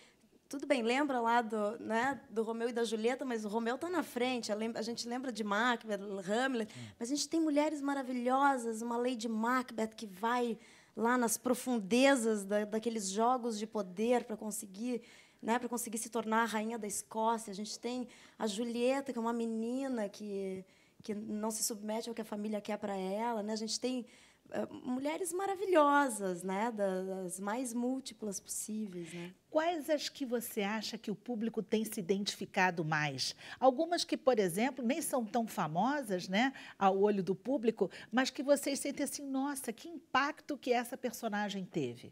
Speaker 6: tudo bem, lembra lá do, né, do Romeu e da Julieta, mas o Romeu está na frente, a gente lembra de Macbeth, Hamlet, hum. mas a gente tem mulheres maravilhosas, uma Lady Macbeth que vai lá nas profundezas da, daqueles jogos de poder para conseguir né, para conseguir se tornar a rainha da Escócia. A gente tem a Julieta, que é uma menina que, que não se submete ao que a família quer para ela. Né? A gente tem eh, mulheres maravilhosas, né, das mais múltiplas
Speaker 1: possíveis. Né? Quais as que você acha que o público tem se identificado mais? Algumas que, por exemplo, nem são tão famosas, né, ao olho do público, mas que
Speaker 6: vocês sentem assim, nossa, que impacto que essa personagem teve.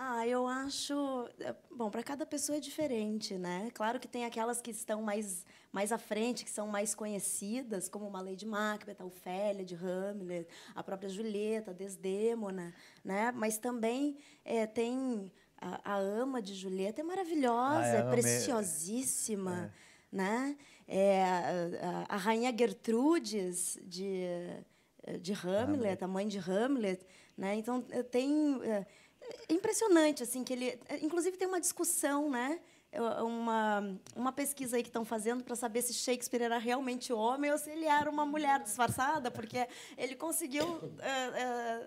Speaker 6: Ah, eu acho. Eh, bom, para cada pessoa é diferente, né? Claro que tem aquelas que estão mais, mais à frente, que são mais conhecidas, como uma Lady Macbeth, a Ofélia de Hamlet, a própria Julieta, a Desdêmona, né? Mas também é, tem. A, a, ama de Julieta é maravilhosa, ah, é, é preciosíssima, é. né? É, a, a, rainha Gertrudes de, eh, de Hamlet, a mãe de Hamlet, né? Então tem é impressionante, assim, que ele. Inclusive tem uma discussão, né? Uma, uma pesquisa aí que estão fazendo para saber se Shakespeare era realmente homem ou se ele era uma mulher disfarçada, porque ele conseguiu, eh,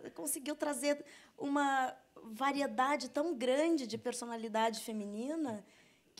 Speaker 6: eh, conseguiu trazer uma variedade tão grande de personalidade feminina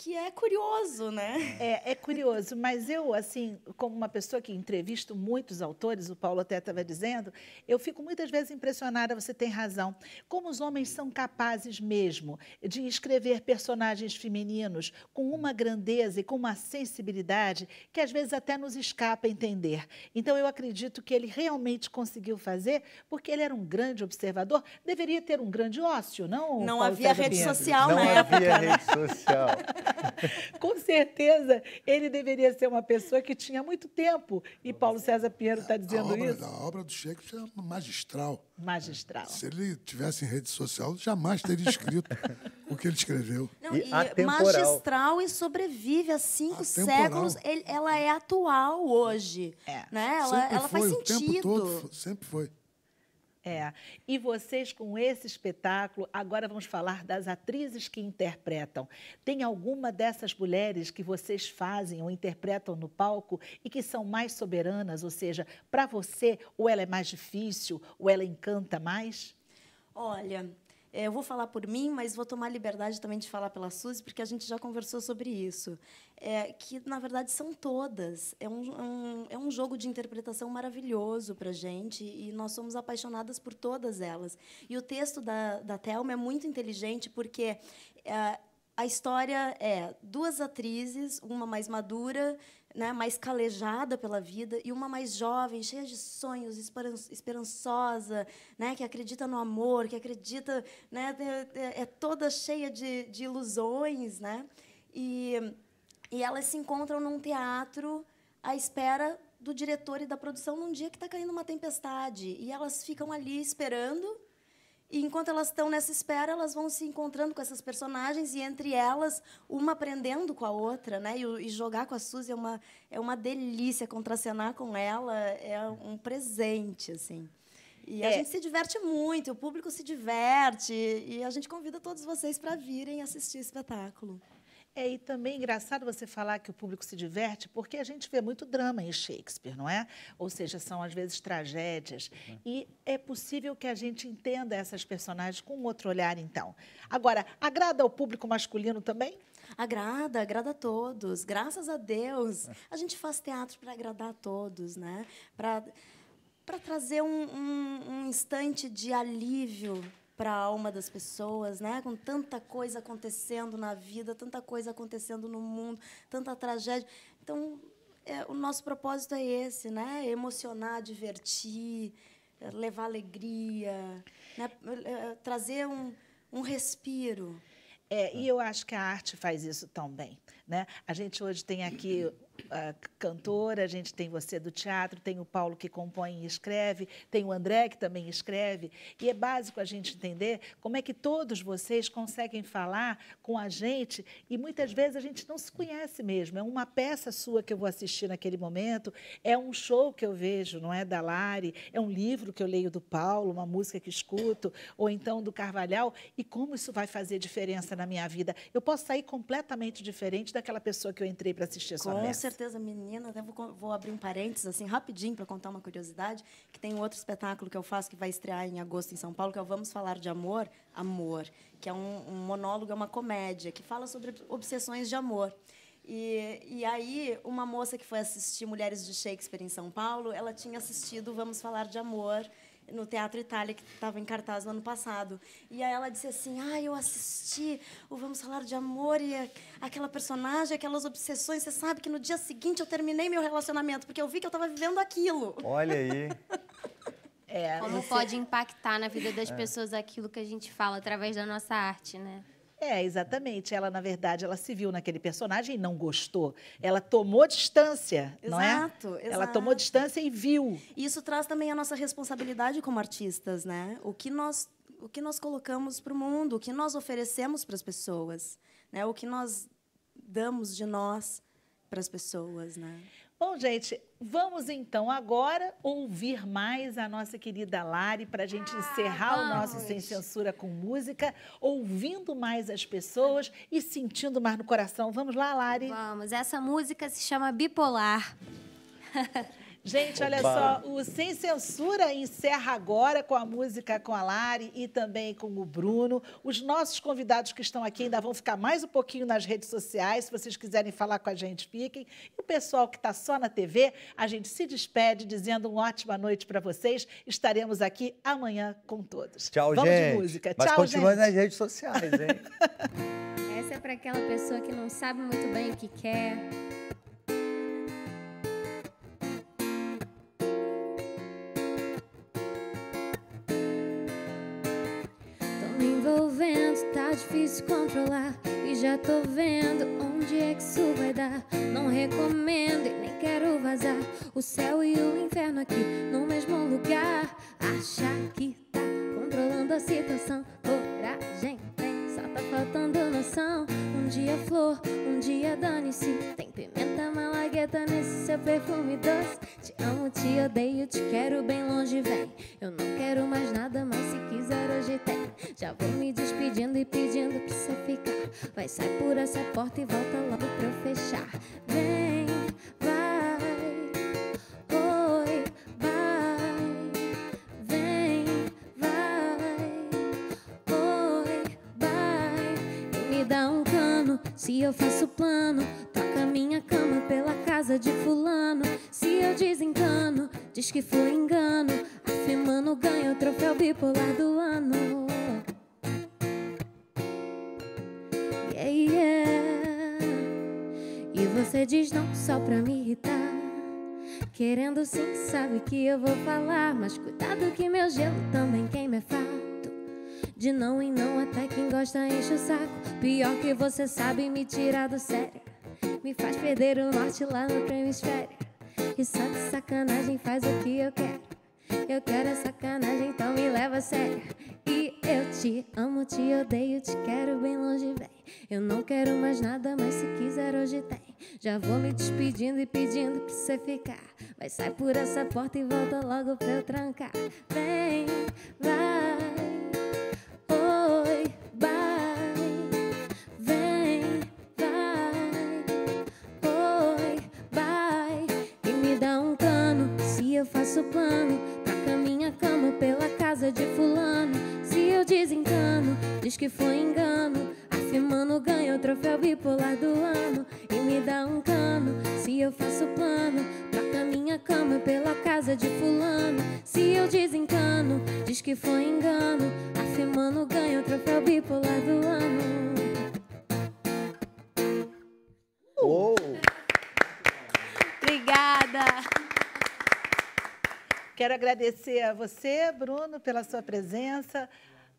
Speaker 6: que é curioso, né? É, é curioso,
Speaker 1: mas eu, assim, como uma pessoa que entrevisto muitos autores, o Paulo até estava dizendo, eu fico muitas vezes impressionada, você tem razão, como os homens são capazes mesmo de escrever personagens femininos com uma grandeza e com uma sensibilidade que às vezes até nos escapa entender. Então, eu acredito que ele realmente conseguiu fazer, porque ele era um grande observador, deveria ter um grande ócio, não? Não Paulo havia rede social não na época. Não né? havia rede
Speaker 5: social. [LAUGHS]
Speaker 1: [LAUGHS] Com certeza, ele deveria ser uma pessoa que tinha muito tempo. E Paulo César Pinheiro está dizendo a obra, isso. A
Speaker 5: obra do Shakespeare é magistral.
Speaker 6: Magistral. Se
Speaker 5: ele tivesse em rede social, jamais teria escrito o que ele escreveu. Não, e magistral
Speaker 6: e sobrevive há cinco atemporal. séculos. Ele, ela é atual hoje. É. Né?
Speaker 1: Ela, ela foi, faz sentido. O tempo
Speaker 5: todo, sempre foi.
Speaker 1: É. Hum. E vocês, com esse espetáculo, agora vamos falar das atrizes que interpretam. Tem alguma dessas mulheres que vocês fazem ou interpretam no palco e que são mais soberanas? Ou seja, para você, ou ela é mais difícil, ou ela encanta mais?
Speaker 6: Olha, é, eu vou falar por mim, mas vou tomar liberdade também de falar pela Suzy, porque a gente já conversou sobre isso. É, que, na verdade, são todas. É um, é um é um jogo de interpretação maravilhoso para a gente e nós somos apaixonadas por todas elas. E o texto da, da Thelma é muito inteligente, porque. É, a história é duas atrizes, uma mais madura né, mais calejada pela vida e uma mais jovem, cheia de sonhos, esperançosa, né, que acredita no amor, que acredita, né, é toda cheia de, de ilusões, né? E, e elas se encontram num teatro à espera do diretor e da produção num dia que está caindo uma tempestade e elas ficam ali esperando e enquanto elas estão nessa espera, elas vão se encontrando com essas personagens e entre elas, uma aprendendo com a outra, né? E, e jogar com a Suzy é uma é uma delícia, contracenar com ela é um presente, assim. E é. a gente se diverte muito, o público se diverte e a gente convida todos vocês para
Speaker 1: virem assistir o espetáculo. É, e também é engraçado você falar que o público se diverte, porque a gente vê muito drama em Shakespeare, não é? Ou seja, são às vezes tragédias. Uhum. E é possível que a gente entenda essas personagens com outro olhar, então. Agora, agrada
Speaker 6: ao público masculino também? Agrada, agrada a todos. Graças a Deus. A gente faz teatro para agradar a todos, né? Para trazer um, um, um instante de alívio para a alma das pessoas, né? Com tanta coisa acontecendo na vida, tanta coisa acontecendo no mundo, tanta tragédia. Então, é, o nosso propósito é esse, né? Emocionar, divertir, é, levar alegria, né? É, é, trazer um, um respiro.
Speaker 1: É, e eu acho que a arte faz isso tão bem. Né? A gente hoje tem aqui cantora, a gente tem você do teatro, tem o Paulo que compõe e escreve, tem o André que também escreve. E é básico a gente entender como é que todos vocês conseguem falar com a gente e muitas vezes a gente não se conhece mesmo. É uma peça sua que eu vou assistir naquele momento, é um show que eu vejo, não é? Da Lari, é um livro que eu leio do Paulo, uma música que escuto, ou então do Carvalhal. E como isso vai fazer diferença na minha vida? Eu posso sair completamente diferente daquela pessoa que eu entrei para assistir a sua com peça
Speaker 6: certeza, menina. Até vou, vou abrir um parênteses assim rapidinho para contar uma curiosidade, que tem um outro espetáculo que eu faço que vai estrear em agosto em São Paulo, que é o Vamos Falar de Amor, Amor, que é um, um monólogo, é uma comédia que fala sobre obsessões de amor. E, e, aí, uma moça que foi assistir Mulheres de Shakespeare em São Paulo, ela tinha assistido Vamos Falar de Amor no Teatro Itália, que estava em cartaz no ano passado. E aí ela disse assim: Ah, eu assisti o Vamos Falar de Amor e aquela personagem, aquelas obsessões. Você sabe que no dia seguinte eu terminei meu relacionamento, porque eu vi que eu estava vivendo aquilo.
Speaker 2: Olha aí.
Speaker 1: É,
Speaker 3: Como pode impactar na vida das é. pessoas aquilo que a gente fala através da nossa arte, né?
Speaker 1: É, exatamente. Ela, na verdade, ela se viu naquele personagem e não gostou. Ela tomou distância, exato, não é?
Speaker 6: Exato. Ela tomou distância e viu. Isso traz também a nossa responsabilidade como artistas, né? O que nós, o que nós colocamos para o mundo, o que nós oferecemos para as pessoas, né? O que nós damos de nós para as pessoas,
Speaker 1: né? Bom, gente, vamos então agora ouvir mais a nossa querida Lari para a gente ah, encerrar vamos. o nosso Sem Censura com música, ouvindo mais as pessoas e sentindo mais no coração. Vamos lá, Lari? Vamos. Essa música se chama Bipolar. [LAUGHS] Gente, olha Opa. só, o Sem Censura encerra agora com a música com a Lari e também com o Bruno. Os nossos convidados que estão aqui ainda vão ficar mais um pouquinho nas redes sociais. Se vocês quiserem falar com a gente, fiquem. E o pessoal que está só na TV, a gente se despede dizendo uma ótima noite para vocês. Estaremos aqui amanhã com todos. Tchau, Vamos gente. Vamos de música. Mas Tchau, continuando gente. nas redes sociais,
Speaker 3: hein? [LAUGHS] Essa é para aquela pessoa que não sabe muito bem o que quer Tá difícil controlar e já tô vendo onde é que isso vai dar. Não recomendo e nem quero vazar. O céu e o inferno aqui no mesmo lugar. Achar que tá controlando a situação. Coragem tem, só tá faltando noção. Um dia flor, um dia dane-se. Tem pimenta malagueta nesse seu perfume doce. Te amo, te odeio, te quero bem longe, vem. Eu não quero mais nada, mas se quiser hoje tem. Tá já vou me despedindo e pedindo pra você ficar. Vai, sai por essa porta e volta logo pra eu fechar. Vem, vai, oi, vai. Vem, vai, oi, vai. E me dá um cano se eu faço plano. Toca minha cama pela casa de fulano. Se eu desencano, diz que fui só pra me irritar. Querendo sim, sabe que eu vou falar. Mas cuidado que meu gelo também queima é fato. De não em não, até quem gosta enche o saco. Pior que você sabe me tirar do sério. Me faz perder o norte lá no hemisfério. E só de sacanagem faz o que eu quero. Eu quero a sacanagem, então me leva a sério. E eu te amo, te odeio, te quero bem longe, velho. Eu não quero mais nada, mas se quiser hoje tem. Já vou me despedindo e pedindo pra você ficar. Mas sai por essa porta e volta logo pra eu trancar. Vem, vai, oi, vai. Vem, vai, oi, vai. E me dá um cano se eu faço plano. Taca minha cama pela casa de fulano. Se eu desengano, diz que foi engano. Esse mano ganha o troféu bipolar do ano E me dá um cano se eu faço plano Troca minha cama pela casa de fulano Se eu desencano, diz que foi engano Afirmando ganha o troféu bipolar do ano
Speaker 2: Uou.
Speaker 1: Obrigada! Quero agradecer a você, Bruno, pela sua presença.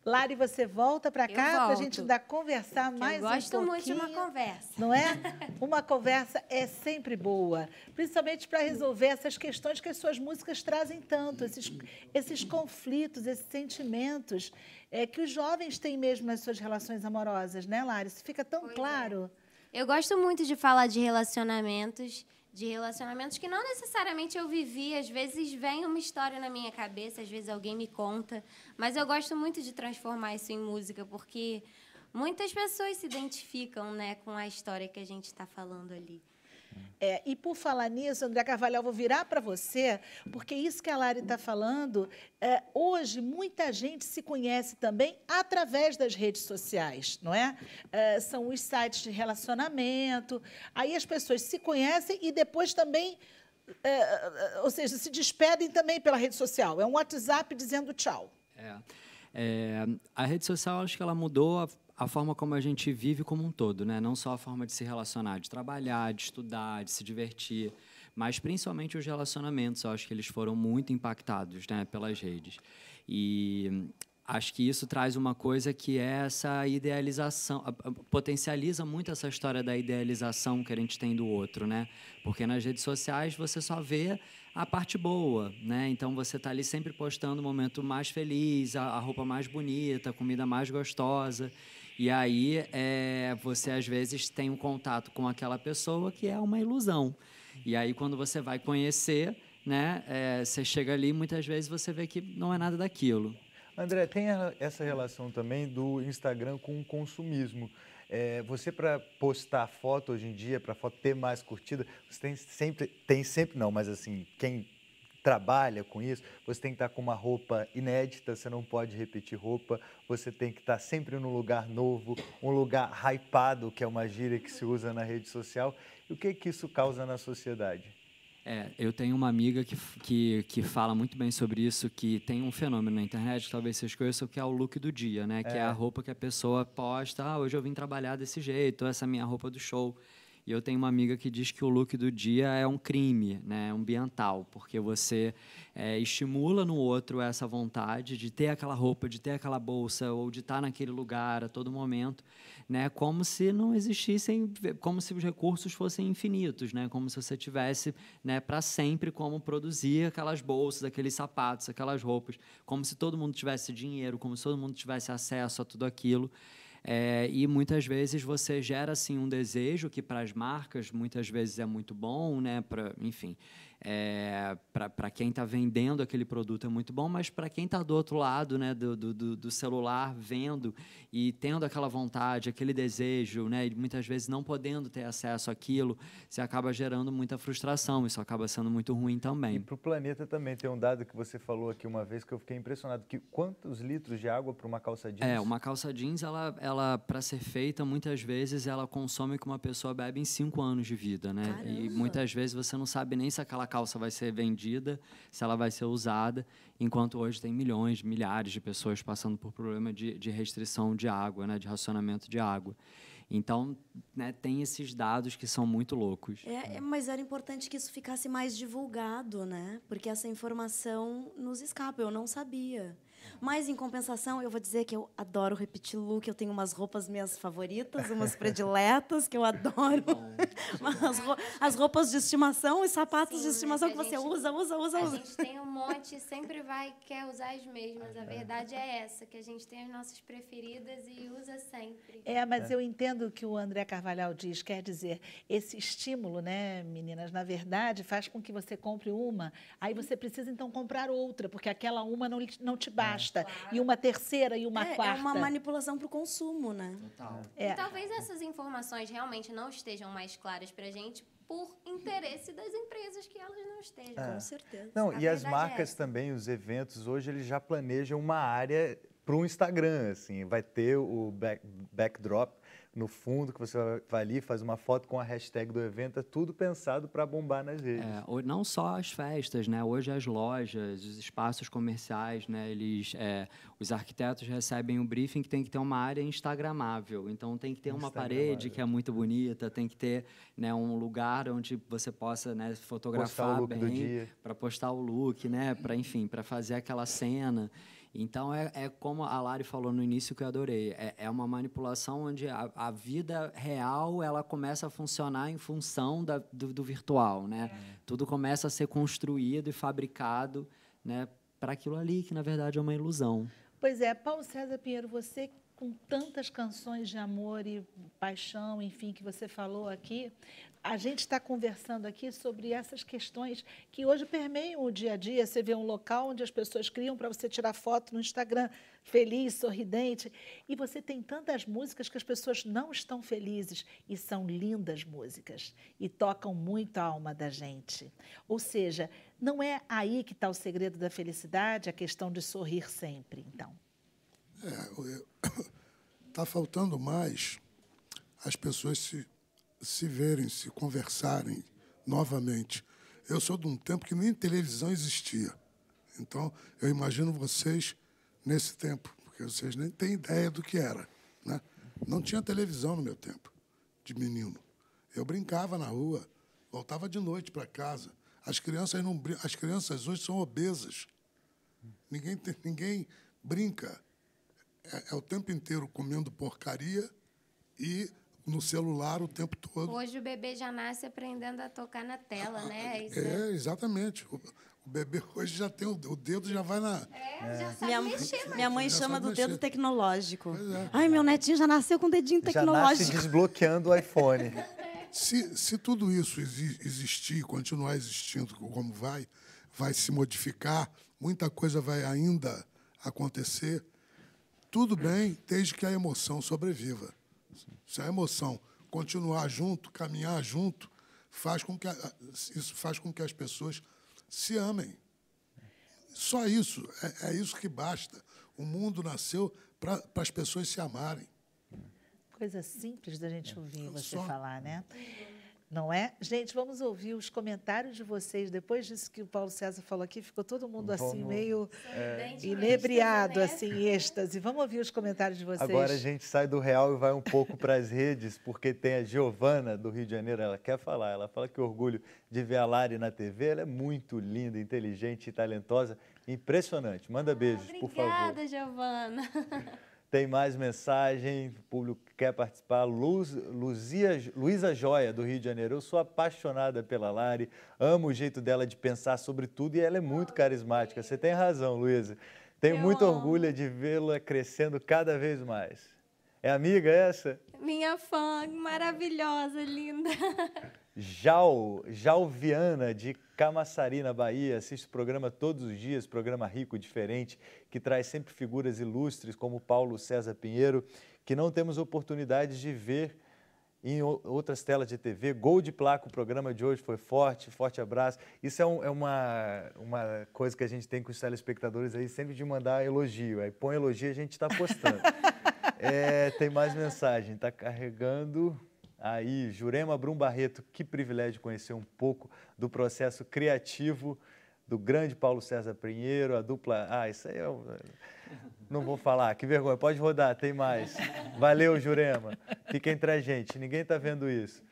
Speaker 1: Lari, você volta para cá para a gente ainda conversar Porque mais um pouquinho. Eu gosto muito de uma
Speaker 3: conversa. Não
Speaker 1: é? [LAUGHS] Uma conversa é sempre boa, principalmente para resolver essas questões que as suas músicas trazem tanto, esses, esses conflitos, esses sentimentos é, que os jovens têm mesmo nas suas relações amorosas, né, Lari? Isso fica tão pois é. claro. É. Eu gosto muito de falar de relacionamentos de
Speaker 3: relacionamentos que não necessariamente eu vivi, às vezes vem uma história na minha cabeça, às vezes alguém me conta, mas eu gosto muito de transformar isso em música, porque muitas pessoas se identificam né, com a história que a gente está falando ali.
Speaker 1: É, e por falar nisso, André Carvalho, eu vou virar para você, porque isso que a Lari está falando, é, hoje muita gente se conhece também através das redes sociais, não é? é? São os sites de relacionamento, aí as pessoas se conhecem e depois também, é, é, é, ou seja, se despedem também pela rede social. É um WhatsApp dizendo
Speaker 4: tchau. É. É, a rede social acho que ela mudou a, a forma como a gente vive como um todo, né? Não só a forma de se relacionar, de trabalhar, de estudar, de se divertir, mas principalmente os relacionamentos. Eu acho que eles foram muito impactados, né, pelas redes. E acho que isso traz uma coisa que é essa idealização, potencializa muito essa história da idealização que a gente tem do outro, né? Porque nas redes sociais você só vê a parte boa, né? Então você está ali sempre postando o momento mais feliz, a, a roupa mais bonita, a comida mais gostosa. E aí é, você às vezes tem um contato com aquela pessoa que é uma ilusão. E aí quando você vai conhecer, né, é, você chega ali muitas vezes você vê que não é nada daquilo.
Speaker 2: André, tem essa relação também do Instagram com o consumismo. É, você para postar foto hoje em dia, para foto ter mais curtida, você tem sempre, tem sempre não, mas assim, quem trabalha com isso, você tem que estar com uma roupa inédita, você não pode repetir roupa, você tem que estar sempre num lugar novo, um lugar hypado, que é uma gíria que se usa na rede social. E o que, que isso causa na sociedade?
Speaker 4: É, eu tenho uma amiga que, que, que fala muito bem sobre isso, que tem um fenômeno na internet, talvez vocês conheçam, que é o look do dia, né? É. Que é a é. roupa que a pessoa posta, ah, hoje eu vim trabalhar desse jeito, essa é a minha roupa do show. E eu tenho uma amiga que diz que o look do dia é um crime né, é ambiental, porque você é, estimula no outro essa vontade de ter aquela roupa, de ter aquela bolsa, ou de estar naquele lugar a todo momento, né, como se não existissem, como se os recursos fossem infinitos, né, como se você tivesse né, para sempre como produzir aquelas bolsas, aqueles sapatos, aquelas roupas, como se todo mundo tivesse dinheiro, como se todo mundo tivesse acesso a tudo aquilo. É, e muitas vezes você gera assim um desejo que para as marcas muitas vezes é muito bom, né? Pra, enfim é, para quem está vendendo aquele produto é muito bom, mas para quem está do outro lado né, do, do, do, celular, vendo e tendo aquela vontade, aquele desejo, né, e muitas vezes não podendo ter acesso àquilo, você acaba gerando muita frustração. Isso acaba sendo muito ruim também. E para
Speaker 2: o planeta também. Tem um dado que você falou aqui uma vez que eu fiquei impressionado: que quantos litros de água para uma calça jeans? É,
Speaker 4: uma calça jeans, ela, ela para ser feita, muitas vezes ela consome que uma pessoa bebe em cinco anos de vida. né? E muitas vezes você não sabe nem se aquela calça vai ser vendida, se ela vai ser usada, enquanto hoje tem milhões, milhares de pessoas passando por problema de, de restrição de água, né, de racionamento de água. Então, né, tem esses dados que são muito loucos. É, é
Speaker 6: mas era importante que isso ficasse mais divulgado, né? Porque essa informação nos escapa, eu não sabia. Mas, em compensação, eu vou dizer que eu adoro repetir look. Eu tenho umas roupas minhas favoritas, umas prediletas que eu adoro. [LAUGHS] as, as, roupas de estimação, os sapatos Sim, de estimação que, que você gente, usa, usa, usa, usa. A gente
Speaker 3: tem um monte e sempre vai quer usar as mesmas. A é. verdade é essa, que a gente tem as nossas preferidas e usa sempre.
Speaker 6: É, mas é. eu
Speaker 1: entendo o que o André Carvalhal diz. Quer dizer, esse estímulo, né, meninas, na verdade, faz com que você compre uma, aí você precisa, então, comprar outra, porque aquela uma não, não te bate. É, claro. e uma terceira e uma é, quarta. É uma manipulação
Speaker 6: para o consumo, né?
Speaker 1: Total. É. E talvez
Speaker 3: essas informações realmente não estejam mais claras para a gente por interesse das empresas que elas não estejam. É. Com certeza. Não, a e as é marcas
Speaker 2: também, os eventos, hoje eles já planejam uma área para o Instagram, assim, vai ter o back, backdrop no fundo, que você vai ali, faz uma foto com a hashtag do evento, é tudo pensado para bombar nas redes.
Speaker 4: É, não só as festas, né? Hoje as lojas, os espaços comerciais, né? Eles, é, os arquitetos recebem um briefing que tem que ter uma área instagramável. Então tem que ter uma parede que é muito bonita, tem que ter né, um lugar onde você possa né, fotografar bem, para postar o look, né? Para enfim, para fazer aquela cena. Então, é, é como a Lari falou no início que eu adorei. É, é uma manipulação onde a, a, vida real ela começa a funcionar em função da, do, do virtual, né? É. Tudo começa a ser construído e fabricado, né? Para aquilo ali que, na verdade, é uma ilusão.
Speaker 1: Pois é. Paulo César Pinheiro, você com tantas canções de amor e paixão, enfim, que você falou aqui, a gente está conversando aqui sobre essas questões que hoje permeiam o dia a dia. Você vê um local onde as pessoas criam para você tirar foto no Instagram, feliz, sorridente. E você tem tantas músicas que as pessoas não estão felizes. E são lindas músicas. E tocam muito a alma da gente. Ou seja, não é aí que está o segredo da felicidade, a questão de sorrir sempre, então.
Speaker 5: É, está [COUGHS] faltando mais as pessoas se se verem, se conversarem novamente. Eu sou de um tempo que nem televisão existia. Então, eu imagino vocês nesse tempo, porque vocês nem têm ideia do que era. Né? Não tinha televisão no meu tempo, de menino. Eu brincava na rua, voltava de noite para casa. As crianças, não, as crianças hoje são obesas. Ninguém, ninguém brinca. É, é o tempo inteiro comendo porcaria e no celular o tempo todo.
Speaker 3: Hoje o bebê já nasce aprendendo a tocar na tela, ah, né?
Speaker 6: Isso é,
Speaker 5: é exatamente. O, o, bebê hoje já tem o, o dedo já vai na. É, é. já sabe
Speaker 6: minha, mexer. Minha mãe chama do mexer. dedo tecnológico. É. Ai, meu netinho
Speaker 5: já nasceu com o dedinho tecnológico. Já nasce
Speaker 2: desbloqueando o iPhone.
Speaker 5: [LAUGHS] se, se tudo isso existir, continuar existindo como vai, vai se modificar, muita coisa vai ainda acontecer. Tudo bem, desde que a emoção sobreviva. Isso é emoção. Continuar junto, caminhar junto, faz com que a, isso faz com que as pessoas se amem. Só isso, é, é isso que basta. O mundo nasceu para as pessoas se amarem.
Speaker 1: Coisa simples da gente ouvir você Só... falar, né? não é? Gente, vamos ouvir os comentários de vocês. Depois disso que o Paulo César falou aqui, ficou todo mundo vamos, assim, meio é... inebriado, assim, em êxtase. Vamos ouvir os comentários de vocês. Agora a gente
Speaker 2: sai do real e vai um pouco para as redes, porque tem a Giovana do Rio de Janeiro, ela quer falar. Ela fala que o orgulho de ver a Lari na TV, ela é muito linda, inteligente e talentosa. Impressionante. Manda ah, beijos, ah, obrigada, por favor.
Speaker 3: Obrigada, Giovana.
Speaker 2: [LAUGHS] Tem mais mensagem, o público quer participar. Luz, Luzia, Luísa Joia, do Rio de Janeiro. Eu sou apaixonada pela Lari, amo o jeito dela de pensar sobre tudo e ela é muito carismática. Você tem razão, Luísa. Tenho Eu muito amo. orgulho de vê-la crescendo cada vez mais. É amiga essa?
Speaker 3: Minha fã, maravilhosa, linda. [LAUGHS]
Speaker 2: Jal, Jalviana, de Camaçari, na Bahia, assiste o programa todos os dias, programa rico, diferente, que traz sempre figuras ilustres como Paulo César Pinheiro, que não temos oportunidade de ver em outras telas de TV. Gol de placa, o programa de hoje foi forte, forte abraço. Isso é, um, é uma, uma coisa que a gente tem com os telespectadores aí, sempre de mandar elogio. Aí põe elogio, a gente está postando. [LAUGHS] é, tem mais mensagem, está carregando aí, Jurema Brum Barreto, que privilégio conhecer um pouco do processo criativo do grande Paulo César Pinheiro, a dupla. Ah, isso aí eu não vou falar, que vergonha. Pode rodar, tem mais. Valeu, Jurema. Fica entre a gente, ninguém está vendo isso.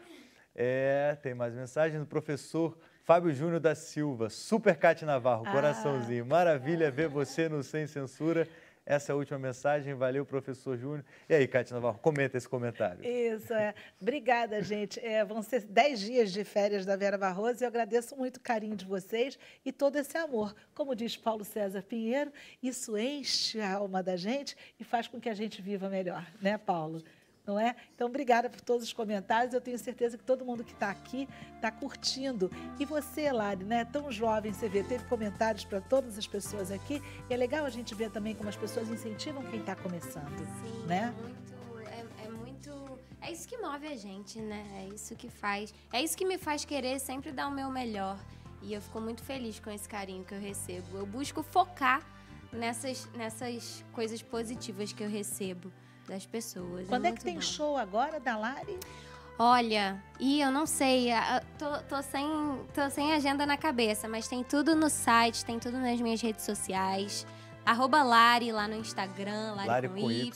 Speaker 2: É, tem mais mensagem do professor Fábio Júnior da Silva, Super Cate Navarro, ah. coraçãozinho. Maravilha ver você no Sem Censura. Essa é a última mensagem. Valeu, professor Júnior. E aí, Cátia Navarro, comenta esse comentário.
Speaker 1: Isso, é. Obrigada, gente. É, vão ser dez dias de férias da Vera Barroso e eu agradeço muito o carinho de vocês e todo esse amor. Como diz Paulo César Pinheiro, isso enche a alma da gente e faz com que a gente viva melhor, né, Paulo? não é? Então, obrigada por todos os comentários. Eu tenho certeza que todo mundo que está aqui está curtindo. E você, Lari, né? Tão jovem, você vê, teve comentários para todas as pessoas aqui. E é legal a gente ver também como as pessoas incentivam quem está começando, Sim, né? É
Speaker 3: muito, é, é muito, é isso que move a gente, né? É isso que faz, é isso que me faz querer sempre dar o meu melhor. E eu fico muito feliz com esse carinho que eu recebo. Eu busco focar nessas, nessas coisas positivas que eu recebo das pessoas. É Quando é, é que tem bom. show agora da Lari? Olha, e eu não sei, tô, tô, sem, tô sem agenda na cabeça, mas tem tudo no site, tem tudo nas minhas redes sociais. Arroba Lari lá no Instagram, Lari, Lari com, com y.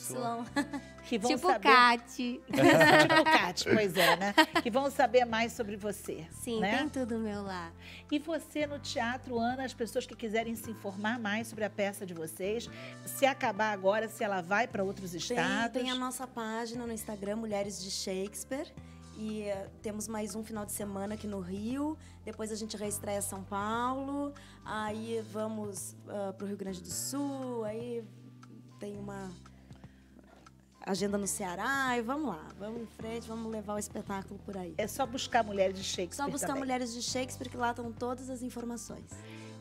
Speaker 3: y. [LAUGHS] que vão tipo saber. [LAUGHS]
Speaker 6: tipo
Speaker 1: [LAUGHS] pois é, né? Que vão saber mais sobre você. Sim, né? tem tudo meu lá. E você no teatro, Ana, as pessoas que quiserem se informar mais sobre a peça de vocês,
Speaker 6: se acabar agora, se ela vai para outros estados. Tem, tem a nossa página no Instagram, Mulheres de Shakespeare. E uh, temos mais um final de semana aqui no Rio. Depois a gente reestreia São Paulo. Aí vamos uh, ah, para o Rio Grande do Sul. Aí tem uma agenda no Ceará e vamos lá, vamos em frente, vamos levar o espetáculo por aí. É só buscar Mulheres de Shakespeare. Só buscar também. Mulheres de Shakespeare, que lá estão
Speaker 1: todas as informações.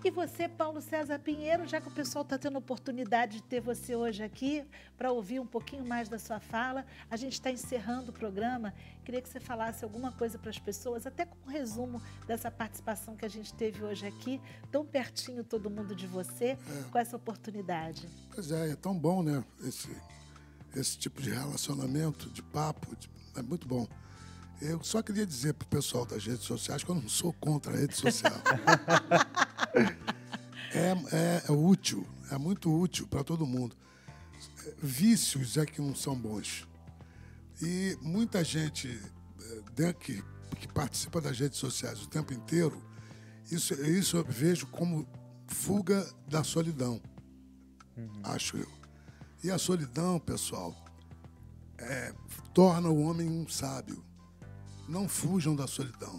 Speaker 1: E você, Paulo César Pinheiro, já que o pessoal está tendo a oportunidade de ter você hoje aqui para ouvir um pouquinho mais da sua fala, a gente está encerrando o programa. Queria que você falasse alguma coisa para as pessoas, até com um resumo dessa participação que a gente teve hoje aqui, tão pertinho todo mundo de você, é. com essa oportunidade.
Speaker 5: Pois é, é tão bom, né? Esse esse tipo de relacionamento, de papo, de, é muito bom. Eu só queria dizer para o pessoal das redes sociais que eu não sou contra a rede social. [LAUGHS] é, é, é útil, é muito útil para todo mundo. Vícios é que não são bons. E muita gente eh, né, que, que participa das redes sociais o tempo inteiro, isso, isso eu vejo como fuga da solidão, uhum. acho eu. E a solidão, pessoal, é, torna o homem um sábio. Não fujam da solidão.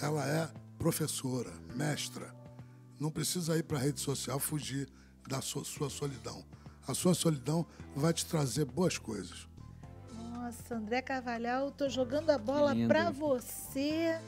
Speaker 5: Ela é professora, mestra. Não precisa ir para a rede social fugir da so sua solidão. A sua solidão vai te trazer boas coisas.
Speaker 1: Nossa, André Carvalhal, tô jogando a bola para você.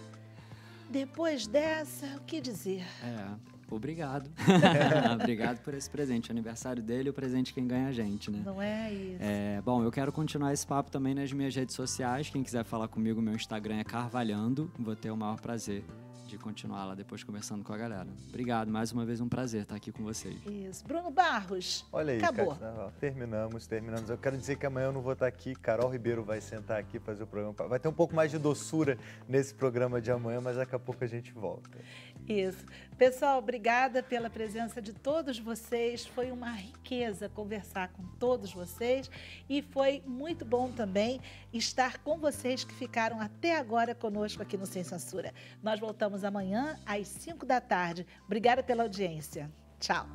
Speaker 1: Depois dessa, o que dizer?
Speaker 4: É obrigado. [LAUGHS] [LAUGHS] obrigado por esse presente. aniversário dele, o presente quem ganha é a gente, né? Não
Speaker 1: é isso.
Speaker 4: É, bom, eu quero continuar esse papo também nas minhas redes sociais. Quem quiser falar comigo, meu Instagram é Carvalhando. Vou ter o maior prazer de continuar lá depois conversando com a galera. Obrigado, mais uma vez um prazer estar aqui com vocês.
Speaker 1: Isso. Bruno Barros. Olha aí, acabou.
Speaker 2: Cara, terminamos, terminamos. Eu quero dizer que amanhã eu não vou estar aqui. Carol Ribeiro vai sentar aqui fazer o programa. Vai ter um pouco mais de doçura nesse programa de amanhã, mas daqui a pouco a gente volta.
Speaker 1: Isso. Pessoal, obrigada pela presença de todos vocês. Foi uma riqueza conversar com todos vocês e foi muito bom também estar com vocês que ficaram até agora conosco aqui no Sem Censura. Nós voltamos amanhã às 5 da tarde. Obrigada pela audiência. Tchau.